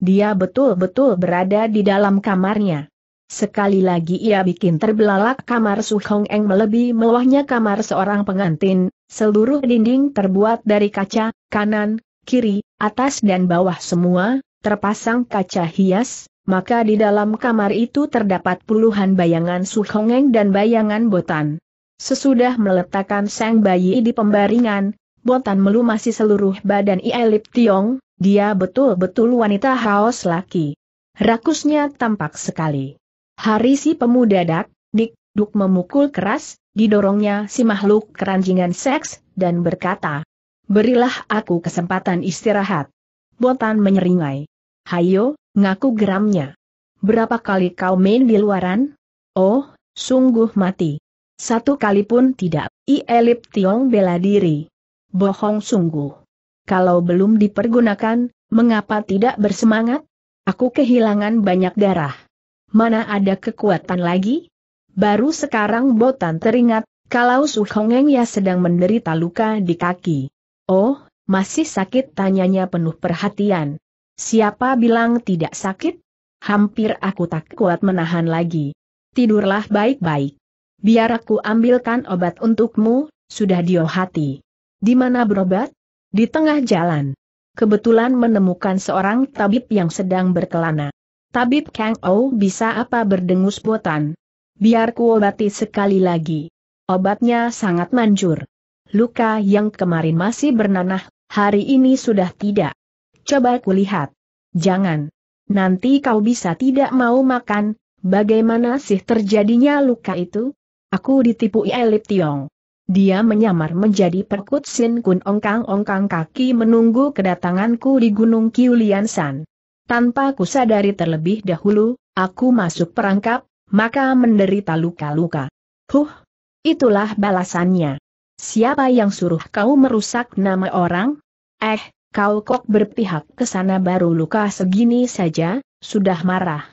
dia betul-betul berada di dalam kamarnya. Sekali lagi ia bikin terbelalak kamar Su Hong Eng melebihi mewahnya kamar seorang pengantin, seluruh dinding terbuat dari kaca, kanan, kiri, atas dan bawah semua, terpasang kaca hias, maka di dalam kamar itu terdapat puluhan bayangan Su Hong Eng dan bayangan Botan. Sesudah meletakkan sang bayi di pembaringan, botan melumasi seluruh badan Ielip Tiong, dia betul-betul wanita haus laki. Rakusnya tampak sekali. Hari si pemuda dak, dik, duk memukul keras, didorongnya si makhluk keranjingan seks, dan berkata, Berilah aku kesempatan istirahat. Botan menyeringai. Hayo, ngaku geramnya. Berapa kali kau main di luaran? Oh, sungguh mati. Satu kali pun tidak, Ielip Tiong bela diri. Bohong sungguh. Kalau belum dipergunakan, mengapa tidak bersemangat? Aku kehilangan banyak darah. Mana ada kekuatan lagi? Baru sekarang Botan teringat, kalau Su Hongeng ya sedang menderita luka di kaki. Oh, masih sakit tanyanya penuh perhatian. Siapa bilang tidak sakit? Hampir aku tak kuat menahan lagi. Tidurlah baik-baik. Biar aku ambilkan obat untukmu, sudah diohati. Di mana berobat? Di tengah jalan. Kebetulan menemukan seorang tabib yang sedang berkelana. Tabib Kang Ou bisa apa berdengus botan? Biar kuobati sekali lagi. Obatnya sangat manjur. Luka yang kemarin masih bernanah, hari ini sudah tidak. Coba kulihat. Jangan. Nanti kau bisa tidak mau makan, bagaimana sih terjadinya luka itu? Aku ditipu Elip Tiong. Dia menyamar menjadi perkut Sin Kun ongkang-ongkang kaki menunggu kedatanganku di Gunung Kiulian San. Tanpa kusadari terlebih dahulu, aku masuk perangkap, maka menderita luka-luka. Huh, itulah balasannya. Siapa yang suruh kau merusak nama orang? Eh, kau kok berpihak ke sana baru luka segini saja, sudah marah.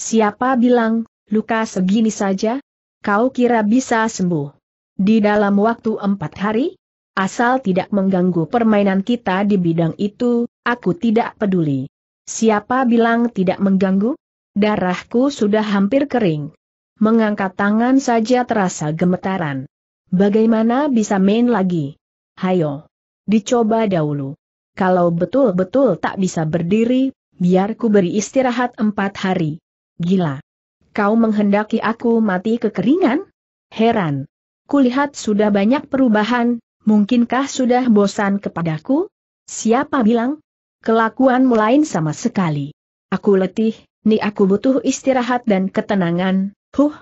Siapa bilang, luka segini saja? Kau kira bisa sembuh? Di dalam waktu empat hari, asal tidak mengganggu permainan kita di bidang itu, aku tidak peduli. Siapa bilang tidak mengganggu? Darahku sudah hampir kering. Mengangkat tangan saja terasa gemetaran. Bagaimana bisa main lagi? Hayo. Dicoba dahulu. Kalau betul-betul tak bisa berdiri, biar ku beri istirahat empat hari. Gila. Kau menghendaki aku mati kekeringan? Heran kulihat sudah banyak perubahan, mungkinkah sudah bosan kepadaku? Siapa bilang? Kelakuan lain sama sekali. Aku letih, ni aku butuh istirahat dan ketenangan, huh,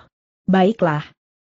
baiklah.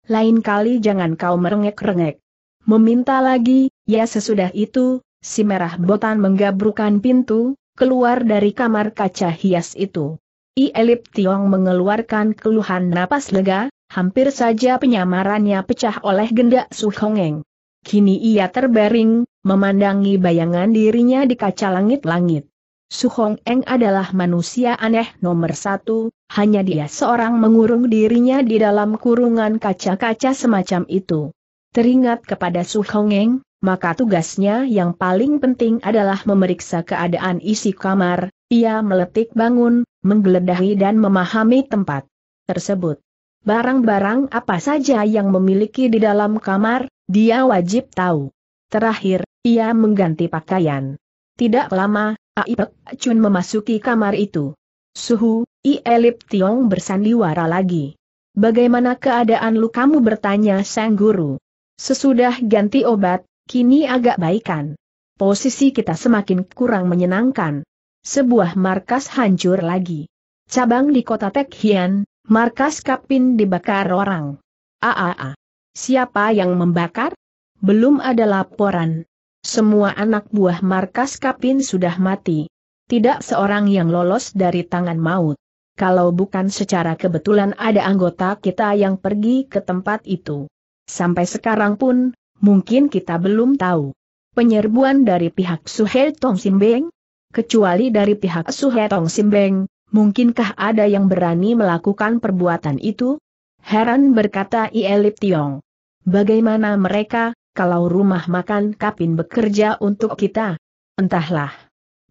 Lain kali jangan kau merengek-rengek. Meminta lagi, ya sesudah itu, si merah botan menggabrukan pintu, keluar dari kamar kaca hias itu. I Elip Tiong mengeluarkan keluhan napas lega, Hampir saja penyamarannya pecah oleh gendak Su Hongeng. Kini ia terbaring, memandangi bayangan dirinya di kaca langit-langit. Su Hongeng adalah manusia aneh nomor satu, hanya dia seorang mengurung dirinya di dalam kurungan kaca-kaca semacam itu. Teringat kepada Su Hongeng, maka tugasnya yang paling penting adalah memeriksa keadaan isi kamar, ia meletik bangun, menggeledahi dan memahami tempat tersebut. Barang-barang apa saja yang memiliki di dalam kamar, dia wajib tahu. Terakhir, ia mengganti pakaian. Tidak lama, Aipek Chun memasuki kamar itu. Suhu, I Elip Tiong bersandiwara lagi. Bagaimana keadaan lu kamu bertanya sang guru. Sesudah ganti obat, kini agak baikan. Posisi kita semakin kurang menyenangkan. Sebuah markas hancur lagi. Cabang di kota Tekhian, Markas Kapin dibakar orang. Aaa. Siapa yang membakar? Belum ada laporan. Semua anak buah markas Kapin sudah mati. Tidak seorang yang lolos dari tangan maut. Kalau bukan secara kebetulan ada anggota kita yang pergi ke tempat itu. Sampai sekarang pun, mungkin kita belum tahu. Penyerbuan dari pihak Suhe Tong Simbeng? Kecuali dari pihak Suhe Tong Simbeng, mungkinkah ada yang berani melakukan perbuatan itu? Heran berkata Ielip Tiong. Bagaimana mereka, kalau rumah makan Kapin bekerja untuk kita? Entahlah.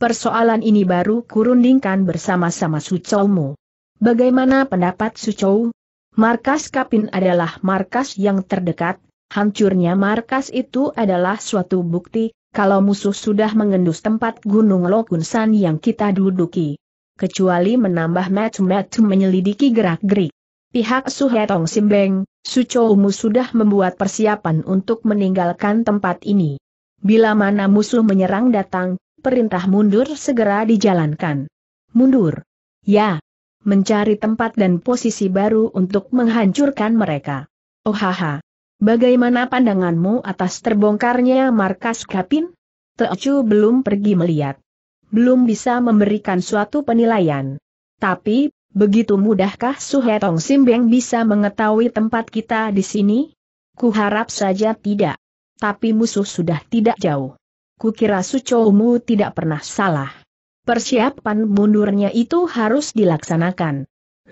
Persoalan ini baru kurundingkan bersama-sama Sucoumu. Bagaimana pendapat Sucou? Markas Kapin adalah markas yang terdekat, hancurnya markas itu adalah suatu bukti, kalau musuh sudah mengendus tempat Gunung Lokunsan yang kita duduki kecuali menambah metu-metu menyelidiki gerak-gerik. Pihak Suhetong Simbeng, Suchoumu sudah membuat persiapan untuk meninggalkan tempat ini. Bila mana musuh menyerang datang, perintah mundur segera dijalankan. Mundur. Ya. Mencari tempat dan posisi baru untuk menghancurkan mereka. Oh Ohaha. Bagaimana pandanganmu atas terbongkarnya markas Kapin? Teochu belum pergi melihat belum bisa memberikan suatu penilaian. Tapi, begitu mudahkah Suhetong Simbeng bisa mengetahui tempat kita di sini? Kuharap saja tidak. Tapi musuh sudah tidak jauh. Kukira Sucoumu tidak pernah salah. Persiapan mundurnya itu harus dilaksanakan.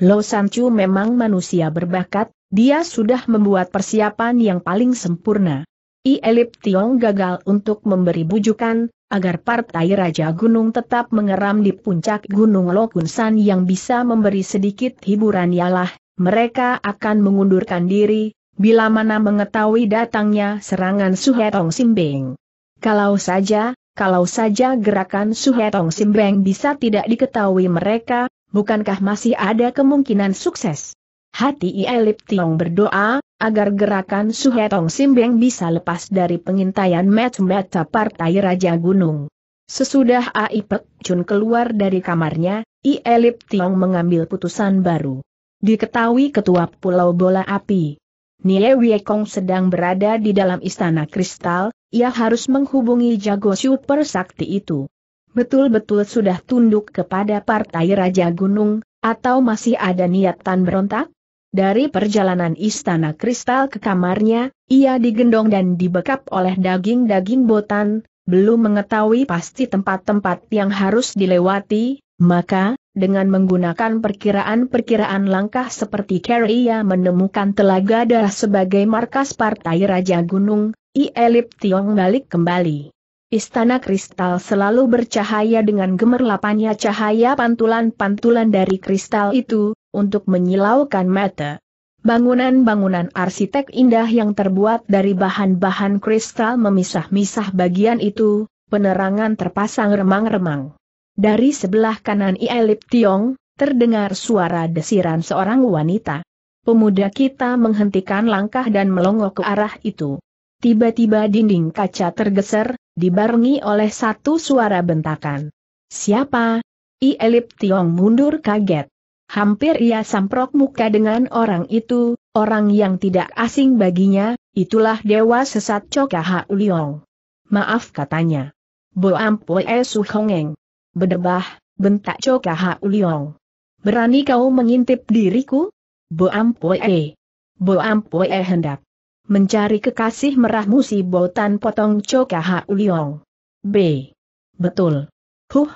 Lo Chu memang manusia berbakat, dia sudah membuat persiapan yang paling sempurna. I Elip Tiong gagal untuk memberi bujukan, agar Partai Raja Gunung tetap mengeram di puncak Gunung Lokunsan yang bisa memberi sedikit hiburan ialah, mereka akan mengundurkan diri, bila mana mengetahui datangnya serangan Suhetong Simbeng. Kalau saja, kalau saja gerakan Suhetong Simbeng bisa tidak diketahui mereka, bukankah masih ada kemungkinan sukses? Hati Ielip Tiong berdoa, agar gerakan Suhetong Simbeng bisa lepas dari pengintaian match mata Partai Raja Gunung. Sesudah Aipek Chun keluar dari kamarnya, Ielip Tiong mengambil putusan baru. Diketahui Ketua Pulau Bola Api. Nie Wiekong sedang berada di dalam Istana Kristal, ia harus menghubungi Jago Super Sakti itu. Betul-betul sudah tunduk kepada Partai Raja Gunung, atau masih ada niatan berontak? Dari perjalanan istana kristal ke kamarnya, ia digendong dan dibekap oleh daging-daging botan, belum mengetahui pasti tempat-tempat yang harus dilewati, maka, dengan menggunakan perkiraan-perkiraan langkah seperti Kerry ia menemukan telaga darah sebagai markas partai Raja Gunung, Ielip Tiong balik kembali. Istana kristal selalu bercahaya dengan gemerlapannya cahaya pantulan-pantulan dari kristal itu, untuk menyilaukan mata. Bangunan-bangunan arsitek indah yang terbuat dari bahan-bahan kristal memisah-misah bagian itu, penerangan terpasang remang-remang. Dari sebelah kanan Ielip Tiong, terdengar suara desiran seorang wanita. Pemuda kita menghentikan langkah dan melongok ke arah itu. Tiba-tiba dinding kaca tergeser, dibarengi oleh satu suara bentakan. Siapa? Ielip Tiong mundur kaget. Hampir ia samprok muka dengan orang itu, orang yang tidak asing baginya, itulah dewa sesat Coka Liong. Maaf katanya. Bo E Su Hongeng. Bedebah, bentak Coka Liong. Berani kau mengintip diriku? Bo Ampue. E. Bo E hendak. Mencari kekasih merah musi Botan Potong Coka Liong. B. Betul. Huh.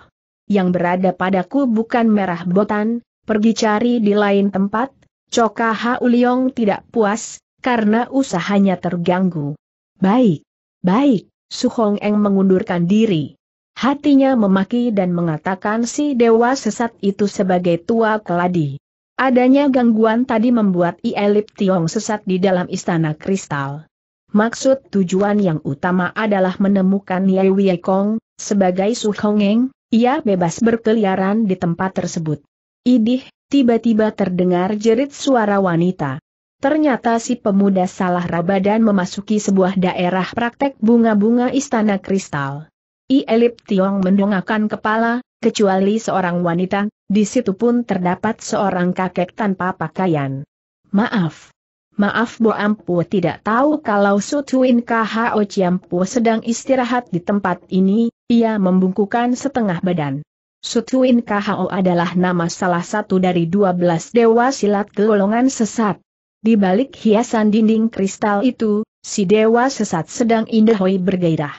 Yang berada padaku bukan merah botan, pergi cari di lain tempat, Coka Hauliong tidak puas, karena usahanya terganggu. Baik, baik, Suhong Eng mengundurkan diri. Hatinya memaki dan mengatakan si dewa sesat itu sebagai tua keladi. Adanya gangguan tadi membuat Ielip Tiong sesat di dalam istana kristal. Maksud tujuan yang utama adalah menemukan Yai kong. sebagai Suhongeng, ia bebas berkeliaran di tempat tersebut. Idih, tiba-tiba terdengar jerit suara wanita. Ternyata si pemuda salah raba dan memasuki sebuah daerah praktek bunga-bunga istana kristal. I Elip Tiong mendongakkan kepala, kecuali seorang wanita, di situ pun terdapat seorang kakek tanpa pakaian. Maaf. Maaf Bo Ampu tidak tahu kalau Sutuin KHO Ciampu sedang istirahat di tempat ini, ia membungkukan setengah badan. Sutuin Kahao adalah nama salah satu dari 12 dewa silat golongan sesat. Di balik hiasan dinding kristal itu, si dewa sesat sedang indahoi bergairah.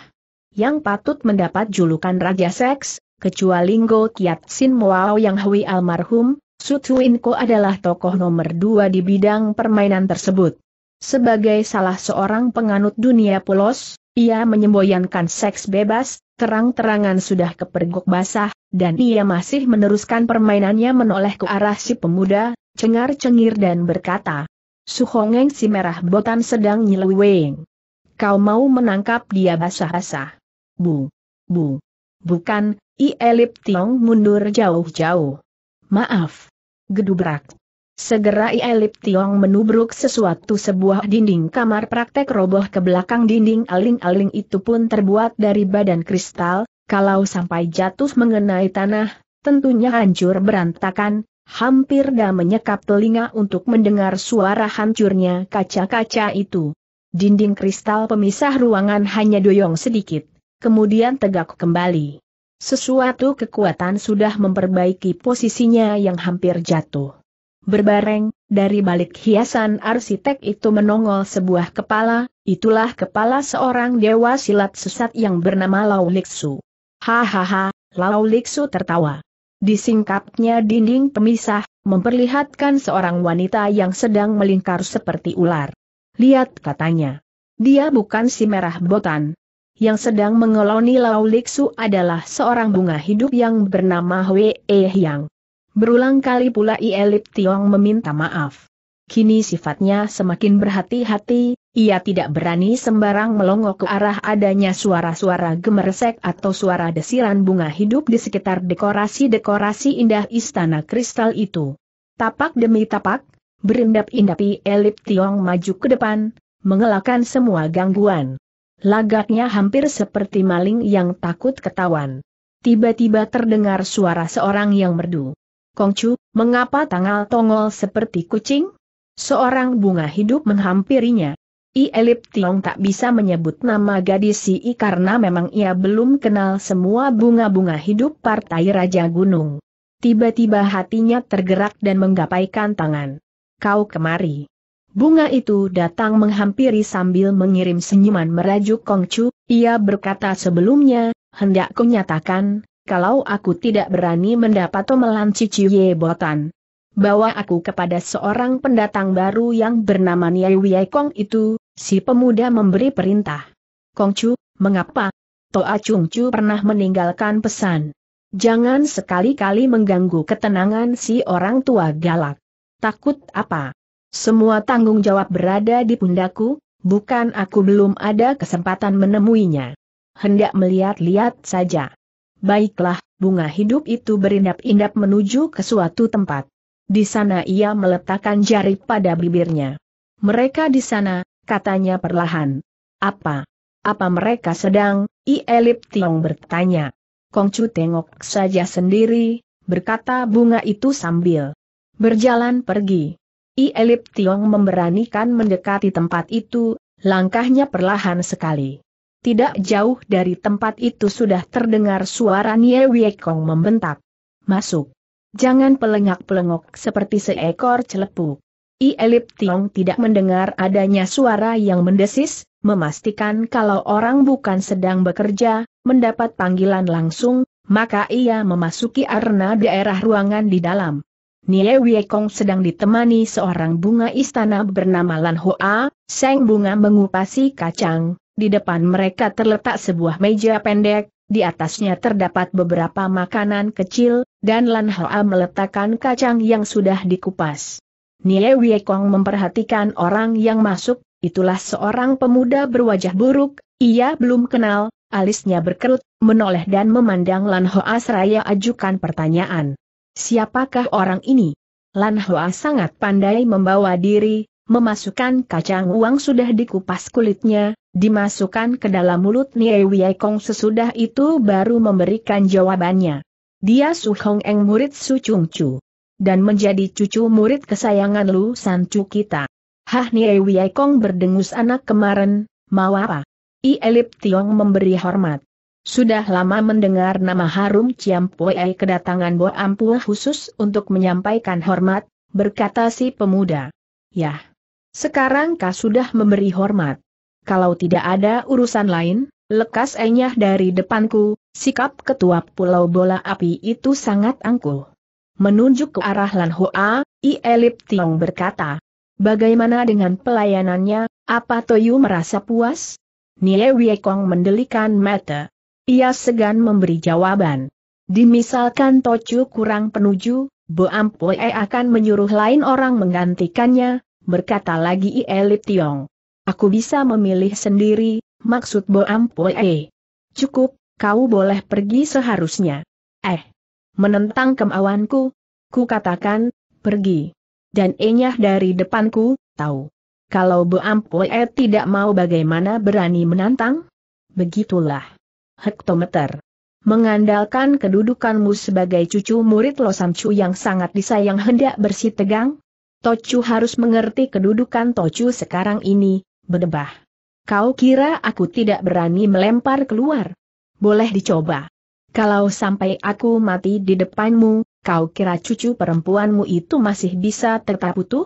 Yang patut mendapat julukan Raja Seks, kecuali Ngo Kiat Sin Moao Yang Hui almarhum, Sutuin Ko adalah tokoh nomor dua di bidang permainan tersebut. Sebagai salah seorang penganut dunia polos, ia menyemboyankan seks bebas, terang-terangan sudah kepergok basah, dan ia masih meneruskan permainannya menoleh ke arah si pemuda, cengar-cengir dan berkata, Suhongeng si merah botan sedang nyeleweng. Kau mau menangkap dia basah-basah. Bu, bu, bukan, I Elip Tiong mundur jauh-jauh. Maaf. Gedubrak. Segera I Elip Tiong menubruk sesuatu sebuah dinding kamar praktek roboh ke belakang dinding aling-aling itu pun terbuat dari badan kristal, kalau sampai jatuh mengenai tanah, tentunya hancur berantakan, hampir dah menyekap telinga untuk mendengar suara hancurnya kaca-kaca itu. Dinding kristal pemisah ruangan hanya doyong sedikit, kemudian tegak kembali. Sesuatu kekuatan sudah memperbaiki posisinya yang hampir jatuh. Berbareng, dari balik hiasan arsitek itu menongol sebuah kepala, itulah kepala seorang dewa silat sesat yang bernama Lau Liksu. Hahaha, Lao Liksu tertawa. Disingkapnya dinding pemisah, memperlihatkan seorang wanita yang sedang melingkar seperti ular. Lihat katanya. Dia bukan si merah botan. Yang sedang mengeloni Lao Liksu adalah seorang bunga hidup yang bernama Wei e Hyang. Berulang kali pula Ielip Tiong meminta maaf. Kini sifatnya semakin berhati-hati, ia tidak berani sembarang melongok ke arah adanya suara-suara gemersek atau suara desiran bunga hidup di sekitar dekorasi-dekorasi indah istana kristal itu. Tapak demi tapak, berindap-indapi elit Tiong maju ke depan, mengelakkan semua gangguan. Lagaknya hampir seperti maling yang takut ketahuan. Tiba-tiba terdengar suara seorang yang merdu. Kongcu, mengapa tangal tongol seperti kucing? Seorang bunga hidup menghampirinya. I Elip Tiong tak bisa menyebut nama gadis si I karena memang ia belum kenal semua bunga-bunga hidup Partai Raja Gunung. Tiba-tiba hatinya tergerak dan menggapaikan tangan. Kau kemari. Bunga itu datang menghampiri sambil mengirim senyuman merajuk Kongcu, ia berkata sebelumnya, hendak kunyatakan, kalau aku tidak berani mendapat omelan Cici Botan. Bawa aku kepada seorang pendatang baru yang bernama Niai Wiai Kong itu, Si pemuda memberi perintah. Kongcu, mengapa? Toa Chungcu pernah meninggalkan pesan. Jangan sekali-kali mengganggu ketenangan si orang tua galak. Takut apa? Semua tanggung jawab berada di pundaku, bukan aku belum ada kesempatan menemuinya. Hendak melihat-lihat saja. Baiklah, bunga hidup itu berindap-indap menuju ke suatu tempat. Di sana ia meletakkan jari pada bibirnya. Mereka di sana, katanya perlahan. Apa? Apa mereka sedang? Ielip Tiong bertanya. Kongcu tengok saja sendiri, berkata bunga itu sambil berjalan pergi. Ielip Tiong memberanikan mendekati tempat itu, langkahnya perlahan sekali. Tidak jauh dari tempat itu sudah terdengar suara Nie Kong membentak. Masuk. Jangan pelengak-pelengok seperti seekor celepuk. I Elip Tiong tidak mendengar adanya suara yang mendesis, memastikan kalau orang bukan sedang bekerja, mendapat panggilan langsung, maka ia memasuki arena daerah ruangan di dalam. Nie Wiekong sedang ditemani seorang bunga istana bernama Lan Hoa, Seng Bunga mengupasi kacang, di depan mereka terletak sebuah meja pendek, di atasnya terdapat beberapa makanan kecil, dan Lan Hoa meletakkan kacang yang sudah dikupas. Nie Kong memperhatikan orang yang masuk, itulah seorang pemuda berwajah buruk, ia belum kenal, alisnya berkerut, menoleh dan memandang Lan Hoa seraya ajukan pertanyaan. Siapakah orang ini? Lan Hoa sangat pandai membawa diri, memasukkan kacang uang sudah dikupas kulitnya, dimasukkan ke dalam mulut Nie Kong sesudah itu baru memberikan jawabannya. Dia Su Hong Eng murid Su Chung Chu dan menjadi cucu murid kesayangan Lu Sancu kita. Hah Nie Kong berdengus anak kemarin, mau apa? I Elip Tiong memberi hormat. Sudah lama mendengar nama harum Ciam kedatangan Bo Ampu khusus untuk menyampaikan hormat, berkata si pemuda. Yah, sekarang kau sudah memberi hormat. Kalau tidak ada urusan lain, lekas enyah dari depanku, sikap ketua Pulau Bola Api itu sangat angkuh. Menunjuk ke arah Lan Hoa, I Elip Tiong berkata, Bagaimana dengan pelayanannya, apa Toyu merasa puas? Nie Wiekong mendelikan mata. Ia segan memberi jawaban. Dimisalkan Tocu kurang penuju, Bo Ampue akan menyuruh lain orang menggantikannya, berkata lagi I Elip Tiong. Aku bisa memilih sendiri, maksud Bo Ampue. Cukup, kau boleh pergi seharusnya. Eh, menentang kemauanku, ku katakan, pergi. Dan enyah dari depanku, tahu. Kalau Bu Ampue tidak mau bagaimana berani menantang? Begitulah. Hektometer. Mengandalkan kedudukanmu sebagai cucu murid Losamcu yang sangat disayang hendak bersih tegang? Tocu harus mengerti kedudukan Tocu sekarang ini, berdebah. Kau kira aku tidak berani melempar keluar? Boleh dicoba. Kalau sampai aku mati di depanmu, kau kira cucu perempuanmu itu masih bisa tetap utuh?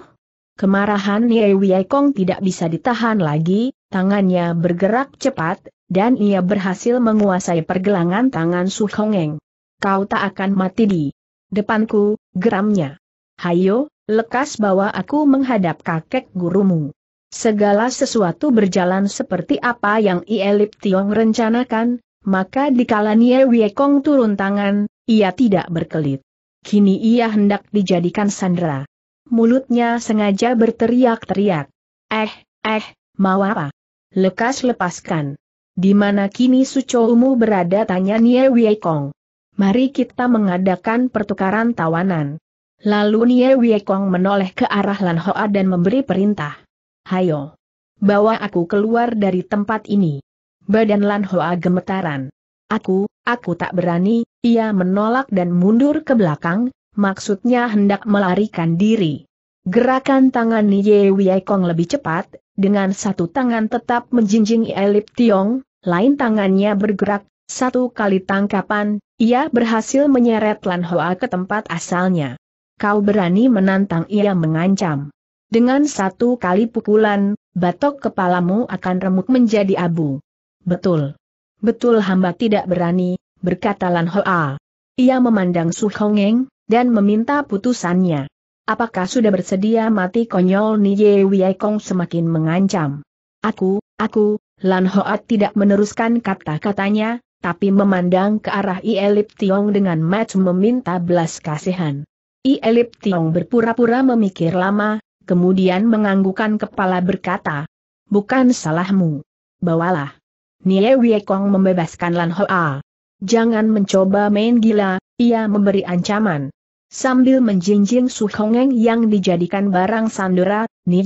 Kemarahan Ye Kong tidak bisa ditahan lagi, tangannya bergerak cepat, dan ia berhasil menguasai pergelangan tangan Su Hongeng. Kau tak akan mati di depanku, geramnya. Hayo, lekas bawa aku menghadap kakek gurumu. Segala sesuatu berjalan seperti apa yang Ielip Tiong rencanakan, maka dikala Nie Wiekong turun tangan, ia tidak berkelit. Kini ia hendak dijadikan sandera. Mulutnya sengaja berteriak-teriak. Eh, eh, mau apa? Lekas lepaskan. Di mana kini Sucoumu berada tanya Nie Wiekong. Mari kita mengadakan pertukaran tawanan. Lalu Nie Wiekong menoleh ke arah Lan Hoa dan memberi perintah. Hayo. Bawa aku keluar dari tempat ini badan Lan Hoa gemetaran. Aku, aku tak berani, ia menolak dan mundur ke belakang, maksudnya hendak melarikan diri. Gerakan tangan Ye Kong lebih cepat, dengan satu tangan tetap menjinjing Elip Tiong, lain tangannya bergerak, satu kali tangkapan, ia berhasil menyeret Lan Hoa ke tempat asalnya. Kau berani menantang ia mengancam. Dengan satu kali pukulan, batok kepalamu akan remuk menjadi abu. Betul. Betul hamba tidak berani, berkata Lan Hoa. Ia memandang Su Hongeng, dan meminta putusannya. Apakah sudah bersedia mati konyol Ye Wei Kong semakin mengancam? Aku, aku, Lan Hoa tidak meneruskan kata-katanya, tapi memandang ke arah Ielip Tiong dengan mat meminta belas kasihan. Ielip Tiong berpura-pura memikir lama, kemudian menganggukan kepala berkata, Bukan salahmu. Bawalah. Nie Kong membebaskan Lan Hoa. Jangan mencoba main gila, ia memberi ancaman. Sambil menjinjing Su Hongeng yang dijadikan barang sandera, Nie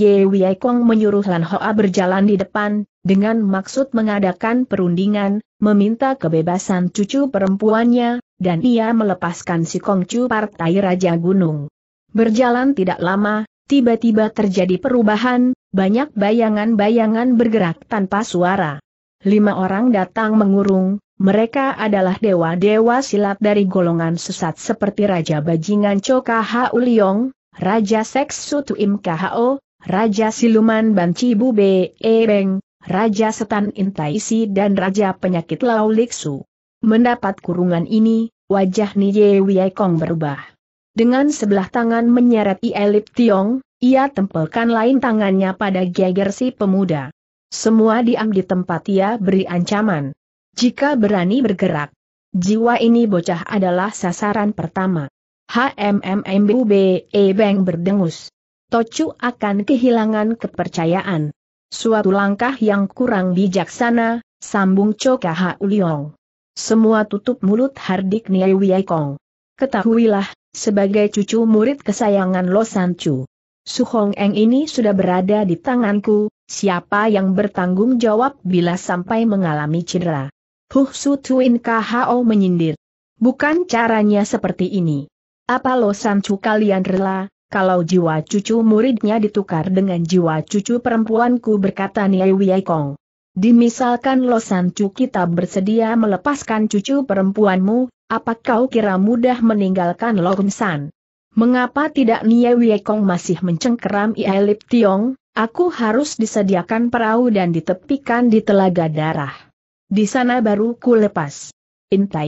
Kong menyuruh Lan Hoa berjalan di depan, dengan maksud mengadakan perundingan, meminta kebebasan cucu perempuannya, dan ia melepaskan si Kong Chu Partai Raja Gunung. Berjalan tidak lama, tiba-tiba terjadi perubahan, banyak bayangan-bayangan bergerak tanpa suara lima orang datang mengurung, mereka adalah dewa-dewa silat dari golongan sesat seperti Raja Bajingan Coka Hau Raja Seks Sutu Im Khao, Raja Siluman Banci Bube Beng, Raja Setan Intaisi dan Raja Penyakit Lau Liksu. Mendapat kurungan ini, wajah Niye Kong berubah. Dengan sebelah tangan menyeret Ielip Tiong, ia tempelkan lain tangannya pada geger si pemuda. Semua diam di tempat ia beri ancaman. Jika berani bergerak, jiwa ini bocah adalah sasaran pertama. HMMMBUBE bank berdengus. Tocu akan kehilangan kepercayaan. Suatu langkah yang kurang bijaksana, sambung Coka Hauliong. Semua tutup mulut Hardik Niai Kong. Ketahuilah, sebagai cucu murid kesayangan Losanchu, Su Suhong Eng ini sudah berada di tanganku, Siapa yang bertanggung jawab bila sampai mengalami cedera? Huh Su Tuin KHO menyindir. Bukan caranya seperti ini. Apa lo sancu kalian rela, kalau jiwa cucu muridnya ditukar dengan jiwa cucu perempuanku berkata Niai Wiai Kong. Dimisalkan lo sancu kita bersedia melepaskan cucu perempuanmu, apa kau kira mudah meninggalkan lo San? Mengapa tidak Niai Wiai Kong masih mencengkeram Ielip Tiong? Aku harus disediakan perahu dan ditepikan di telaga darah. Di sana baru ku lepas.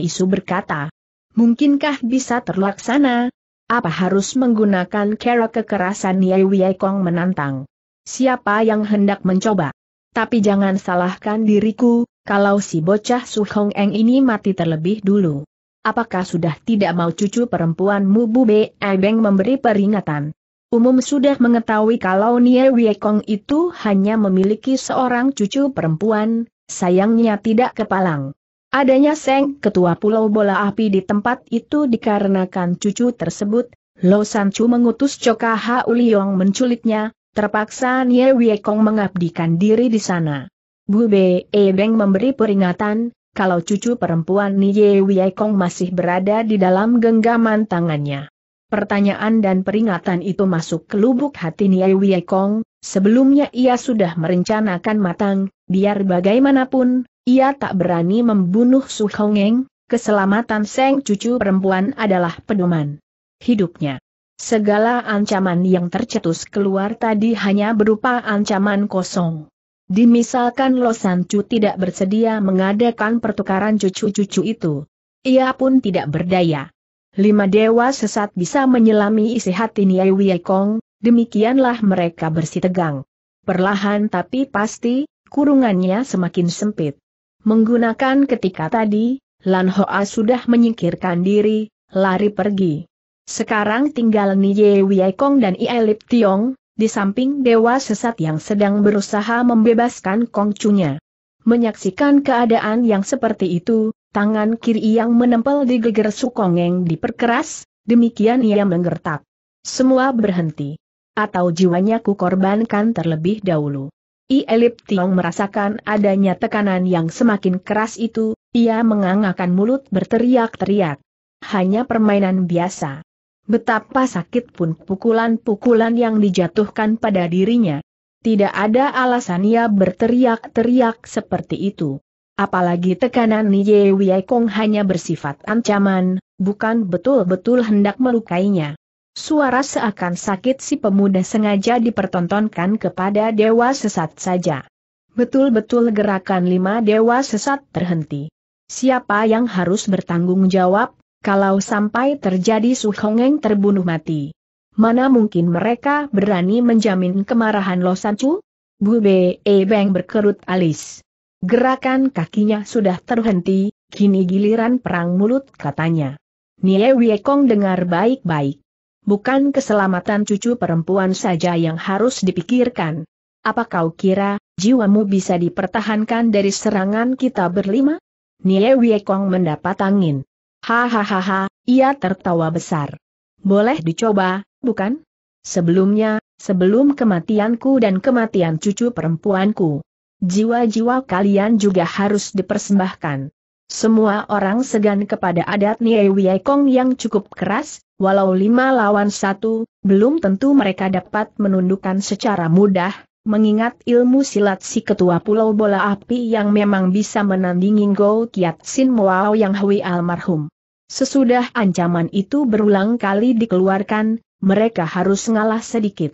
Su berkata, mungkinkah bisa terlaksana? Apa harus menggunakan kera kekerasan Yai Kong menantang? Siapa yang hendak mencoba? Tapi jangan salahkan diriku, kalau si bocah Su Hong Eng ini mati terlebih dulu. Apakah sudah tidak mau cucu perempuanmu Bu Be Ebeng memberi peringatan? Umum sudah mengetahui kalau Nie Wiekong itu hanya memiliki seorang cucu perempuan, sayangnya tidak kepalang. Adanya Seng Ketua Pulau Bola Api di tempat itu dikarenakan cucu tersebut, Lo Sanchu mengutus Ha Uliong menculiknya, terpaksa Nie Wiekong mengabdikan diri di sana. Bu Be Beng memberi peringatan, kalau cucu perempuan Nie Wiekong masih berada di dalam genggaman tangannya. Pertanyaan dan peringatan itu masuk ke lubuk hati Niai Wiekong, sebelumnya ia sudah merencanakan matang, biar bagaimanapun, ia tak berani membunuh Su Hongeng, keselamatan Seng cucu perempuan adalah pedoman hidupnya. Segala ancaman yang tercetus keluar tadi hanya berupa ancaman kosong. Dimisalkan Chu tidak bersedia mengadakan pertukaran cucu-cucu itu. Ia pun tidak berdaya. Lima dewa sesat bisa menyelami isi hati Niai Wiekong, demikianlah mereka bersitegang. Perlahan tapi pasti, kurungannya semakin sempit. Menggunakan ketika tadi, Lan Hoa sudah menyingkirkan diri, lari pergi. Sekarang tinggal Niai Wiekong dan Ielip Tiong, di samping dewa sesat yang sedang berusaha membebaskan Kongcunya. Menyaksikan keadaan yang seperti itu, tangan kiri yang menempel di geger sukongeng diperkeras, demikian ia menggertak. Semua berhenti. Atau jiwanya kukorbankan terlebih dahulu. I Elip Tiong merasakan adanya tekanan yang semakin keras itu, ia mengangakan mulut berteriak-teriak. Hanya permainan biasa. Betapa sakit pun pukulan-pukulan yang dijatuhkan pada dirinya. Tidak ada alasan ia berteriak-teriak seperti itu. Apalagi tekanan Nye Wei Kong hanya bersifat ancaman, bukan betul-betul hendak melukainya. Suara seakan sakit si pemuda sengaja dipertontonkan kepada dewa sesat saja. Betul-betul gerakan lima dewa sesat terhenti. Siapa yang harus bertanggung jawab, kalau sampai terjadi Su Hongeng terbunuh mati? Mana mungkin mereka berani menjamin kemarahan Losan Chu? Bu Be e Beng berkerut alis. Gerakan kakinya sudah terhenti, kini giliran perang mulut katanya. Nie Wiekong dengar baik-baik. Bukan keselamatan cucu perempuan saja yang harus dipikirkan. Apa kau kira, jiwamu bisa dipertahankan dari serangan kita berlima? Nie Wiekong mendapat angin. Hahaha, ia tertawa besar. Boleh dicoba, bukan? Sebelumnya, sebelum kematianku dan kematian cucu perempuanku, jiwa-jiwa kalian juga harus dipersembahkan. Semua orang segan kepada adat Niai Kong yang cukup keras, walau lima lawan satu, belum tentu mereka dapat menundukkan secara mudah, mengingat ilmu silat si ketua pulau bola api yang memang bisa menandingi Go Kiat Sin Moao yang Hui almarhum. Sesudah ancaman itu berulang kali dikeluarkan, mereka harus ngalah sedikit.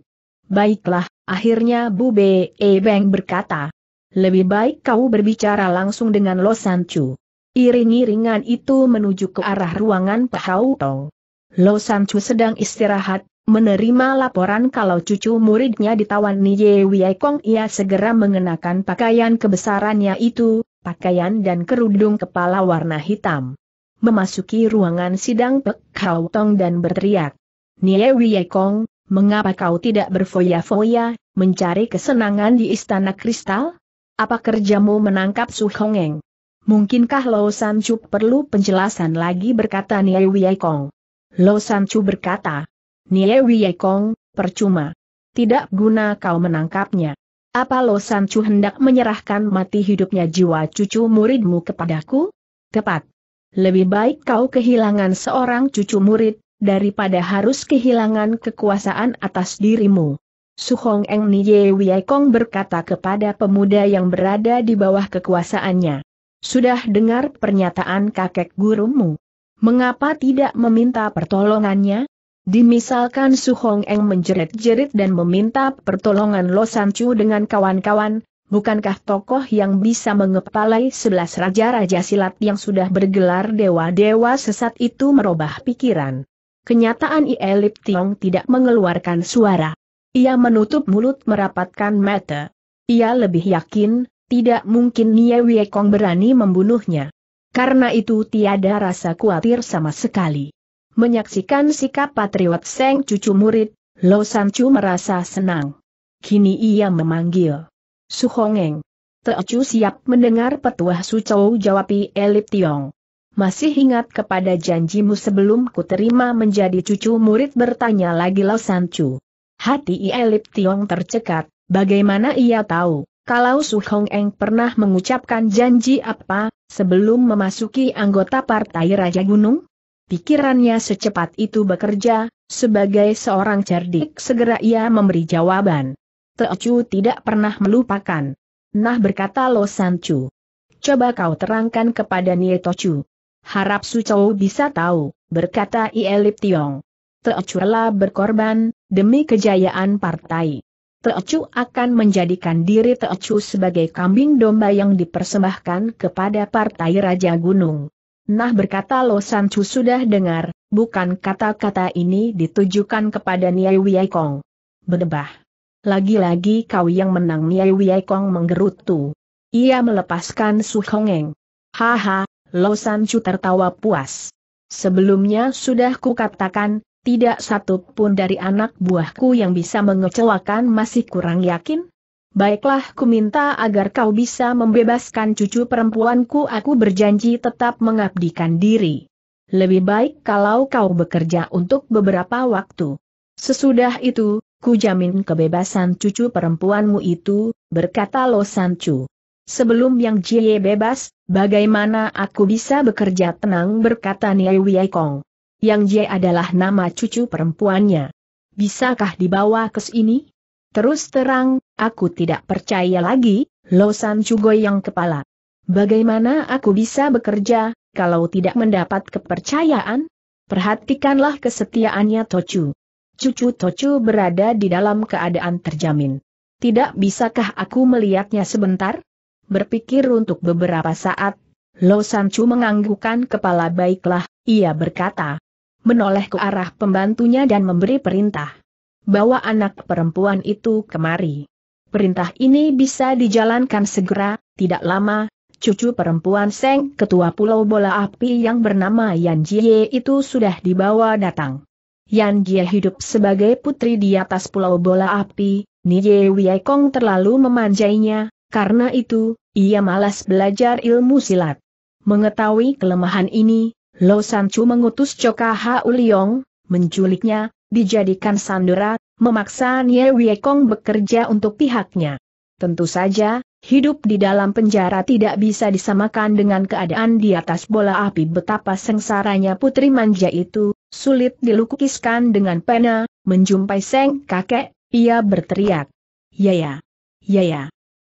Baiklah, akhirnya Bu Be Beng berkata, lebih baik kau berbicara langsung dengan Lo Sanchu. Iring-iringan itu menuju ke arah ruangan Pahau Tong. Lo Sanchu sedang istirahat, menerima laporan kalau cucu muridnya ditawan Nye Wei Kong ia segera mengenakan pakaian kebesarannya itu, pakaian dan kerudung kepala warna hitam. Memasuki ruangan sidang Pahau Tong dan berteriak. Nye Wei Kong, mengapa kau tidak berfoya-foya, mencari kesenangan di Istana Kristal? Apa kerjamu menangkap Su Hongeng? Mungkinkah Lo San Chu perlu penjelasan lagi berkata Nie Kong. Lo San Chu berkata, Nie Kong, percuma. Tidak guna kau menangkapnya. Apa Lo San Chu hendak menyerahkan mati hidupnya jiwa cucu muridmu kepadaku? Tepat. Lebih baik kau kehilangan seorang cucu murid, daripada harus kehilangan kekuasaan atas dirimu. Su Hong Eng Wei Kong berkata kepada pemuda yang berada di bawah kekuasaannya. Sudah dengar pernyataan kakek gurumu? Mengapa tidak meminta pertolongannya? Dimisalkan Su Hong Eng menjerit-jerit dan meminta pertolongan Lo Chu dengan kawan-kawan, bukankah tokoh yang bisa mengepalai sebelas raja-raja silat yang sudah bergelar dewa-dewa sesat itu merubah pikiran? Kenyataan ielip Tiong tidak mengeluarkan suara. Ia menutup mulut merapatkan mata. Ia lebih yakin, tidak mungkin Nie Wiekong berani membunuhnya. Karena itu tiada rasa khawatir sama sekali. Menyaksikan sikap patriot Seng cucu murid, Lo Sancu merasa senang. Kini ia memanggil. Su Hongeng. Teocu siap mendengar petuah Chou jawab Elip Tiong. Masih ingat kepada janjimu sebelum ku terima menjadi cucu murid bertanya lagi Lo Sancu. Hati Ielip Tiong tercekat, bagaimana ia tahu, kalau Su Hong Eng pernah mengucapkan janji apa, sebelum memasuki anggota Partai Raja Gunung? Pikirannya secepat itu bekerja, sebagai seorang cerdik segera ia memberi jawaban. Teocu tidak pernah melupakan. Nah berkata Lo Chu. Coba kau terangkan kepada Nieto Chu. Harap Su Chou bisa tahu, berkata Ielip Tiong. Teocu rela berkorban, demi kejayaan partai. Teocu akan menjadikan diri Teocu sebagai kambing domba yang dipersembahkan kepada Partai Raja Gunung. Nah berkata Lo Sancu sudah dengar, bukan kata-kata ini ditujukan kepada Niai Kong. Berdebah. Lagi-lagi kau yang menang Niai Kong menggerutu. Ia melepaskan Su Hongeng. Haha, Lo Sancu tertawa puas. Sebelumnya sudah kukatakan, tidak satu pun dari anak buahku yang bisa mengecewakan masih kurang yakin? Baiklah ku minta agar kau bisa membebaskan cucu perempuanku aku berjanji tetap mengabdikan diri. Lebih baik kalau kau bekerja untuk beberapa waktu. Sesudah itu, ku jamin kebebasan cucu perempuanmu itu, berkata Lo Sancu. Sebelum yang Jie bebas, bagaimana aku bisa bekerja tenang berkata Niai Wiai Kong. Yang Jie adalah nama cucu perempuannya. Bisakah dibawa ke sini? Terus terang, aku tidak percaya lagi, Losan Cugoy yang kepala. Bagaimana aku bisa bekerja, kalau tidak mendapat kepercayaan? Perhatikanlah kesetiaannya Tocu. Cucu Tocu berada di dalam keadaan terjamin. Tidak bisakah aku melihatnya sebentar? Berpikir untuk beberapa saat, Losan Chu menganggukkan kepala baiklah, ia berkata, menoleh ke arah pembantunya dan memberi perintah. Bawa anak perempuan itu kemari. Perintah ini bisa dijalankan segera, tidak lama, cucu perempuan Seng Ketua Pulau Bola Api yang bernama Yan Jie itu sudah dibawa datang. Yan Jie hidup sebagai putri di atas Pulau Bola Api, Nye Wei Kong terlalu memanjainya, karena itu, ia malas belajar ilmu silat. Mengetahui kelemahan ini, Lo Sanchu mengutus Coka Uliong, menculiknya, dijadikan sandera, memaksa Wye Kong bekerja untuk pihaknya. Tentu saja, hidup di dalam penjara tidak bisa disamakan dengan keadaan di atas bola api betapa sengsaranya putri manja itu, sulit dilukiskan dengan pena, menjumpai seng kakek, ia berteriak. Ya ya. Ya ya.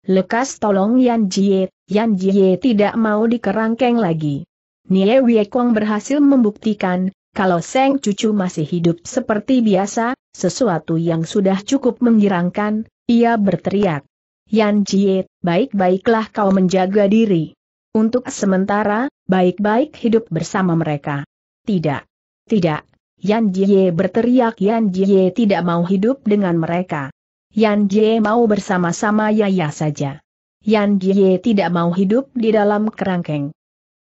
Lekas tolong Yan Jie, Yan Jie tidak mau dikerangkeng lagi. Nie Wiekong berhasil membuktikan, kalau Seng Cucu masih hidup seperti biasa, sesuatu yang sudah cukup menggirangkan, ia berteriak. Yan Jie, baik-baiklah kau menjaga diri. Untuk sementara, baik-baik hidup bersama mereka. Tidak. Tidak. Yan Jie berteriak Yan Jie tidak mau hidup dengan mereka. Yan Jie mau bersama-sama Yaya saja. Yan Jie tidak mau hidup di dalam kerangkeng.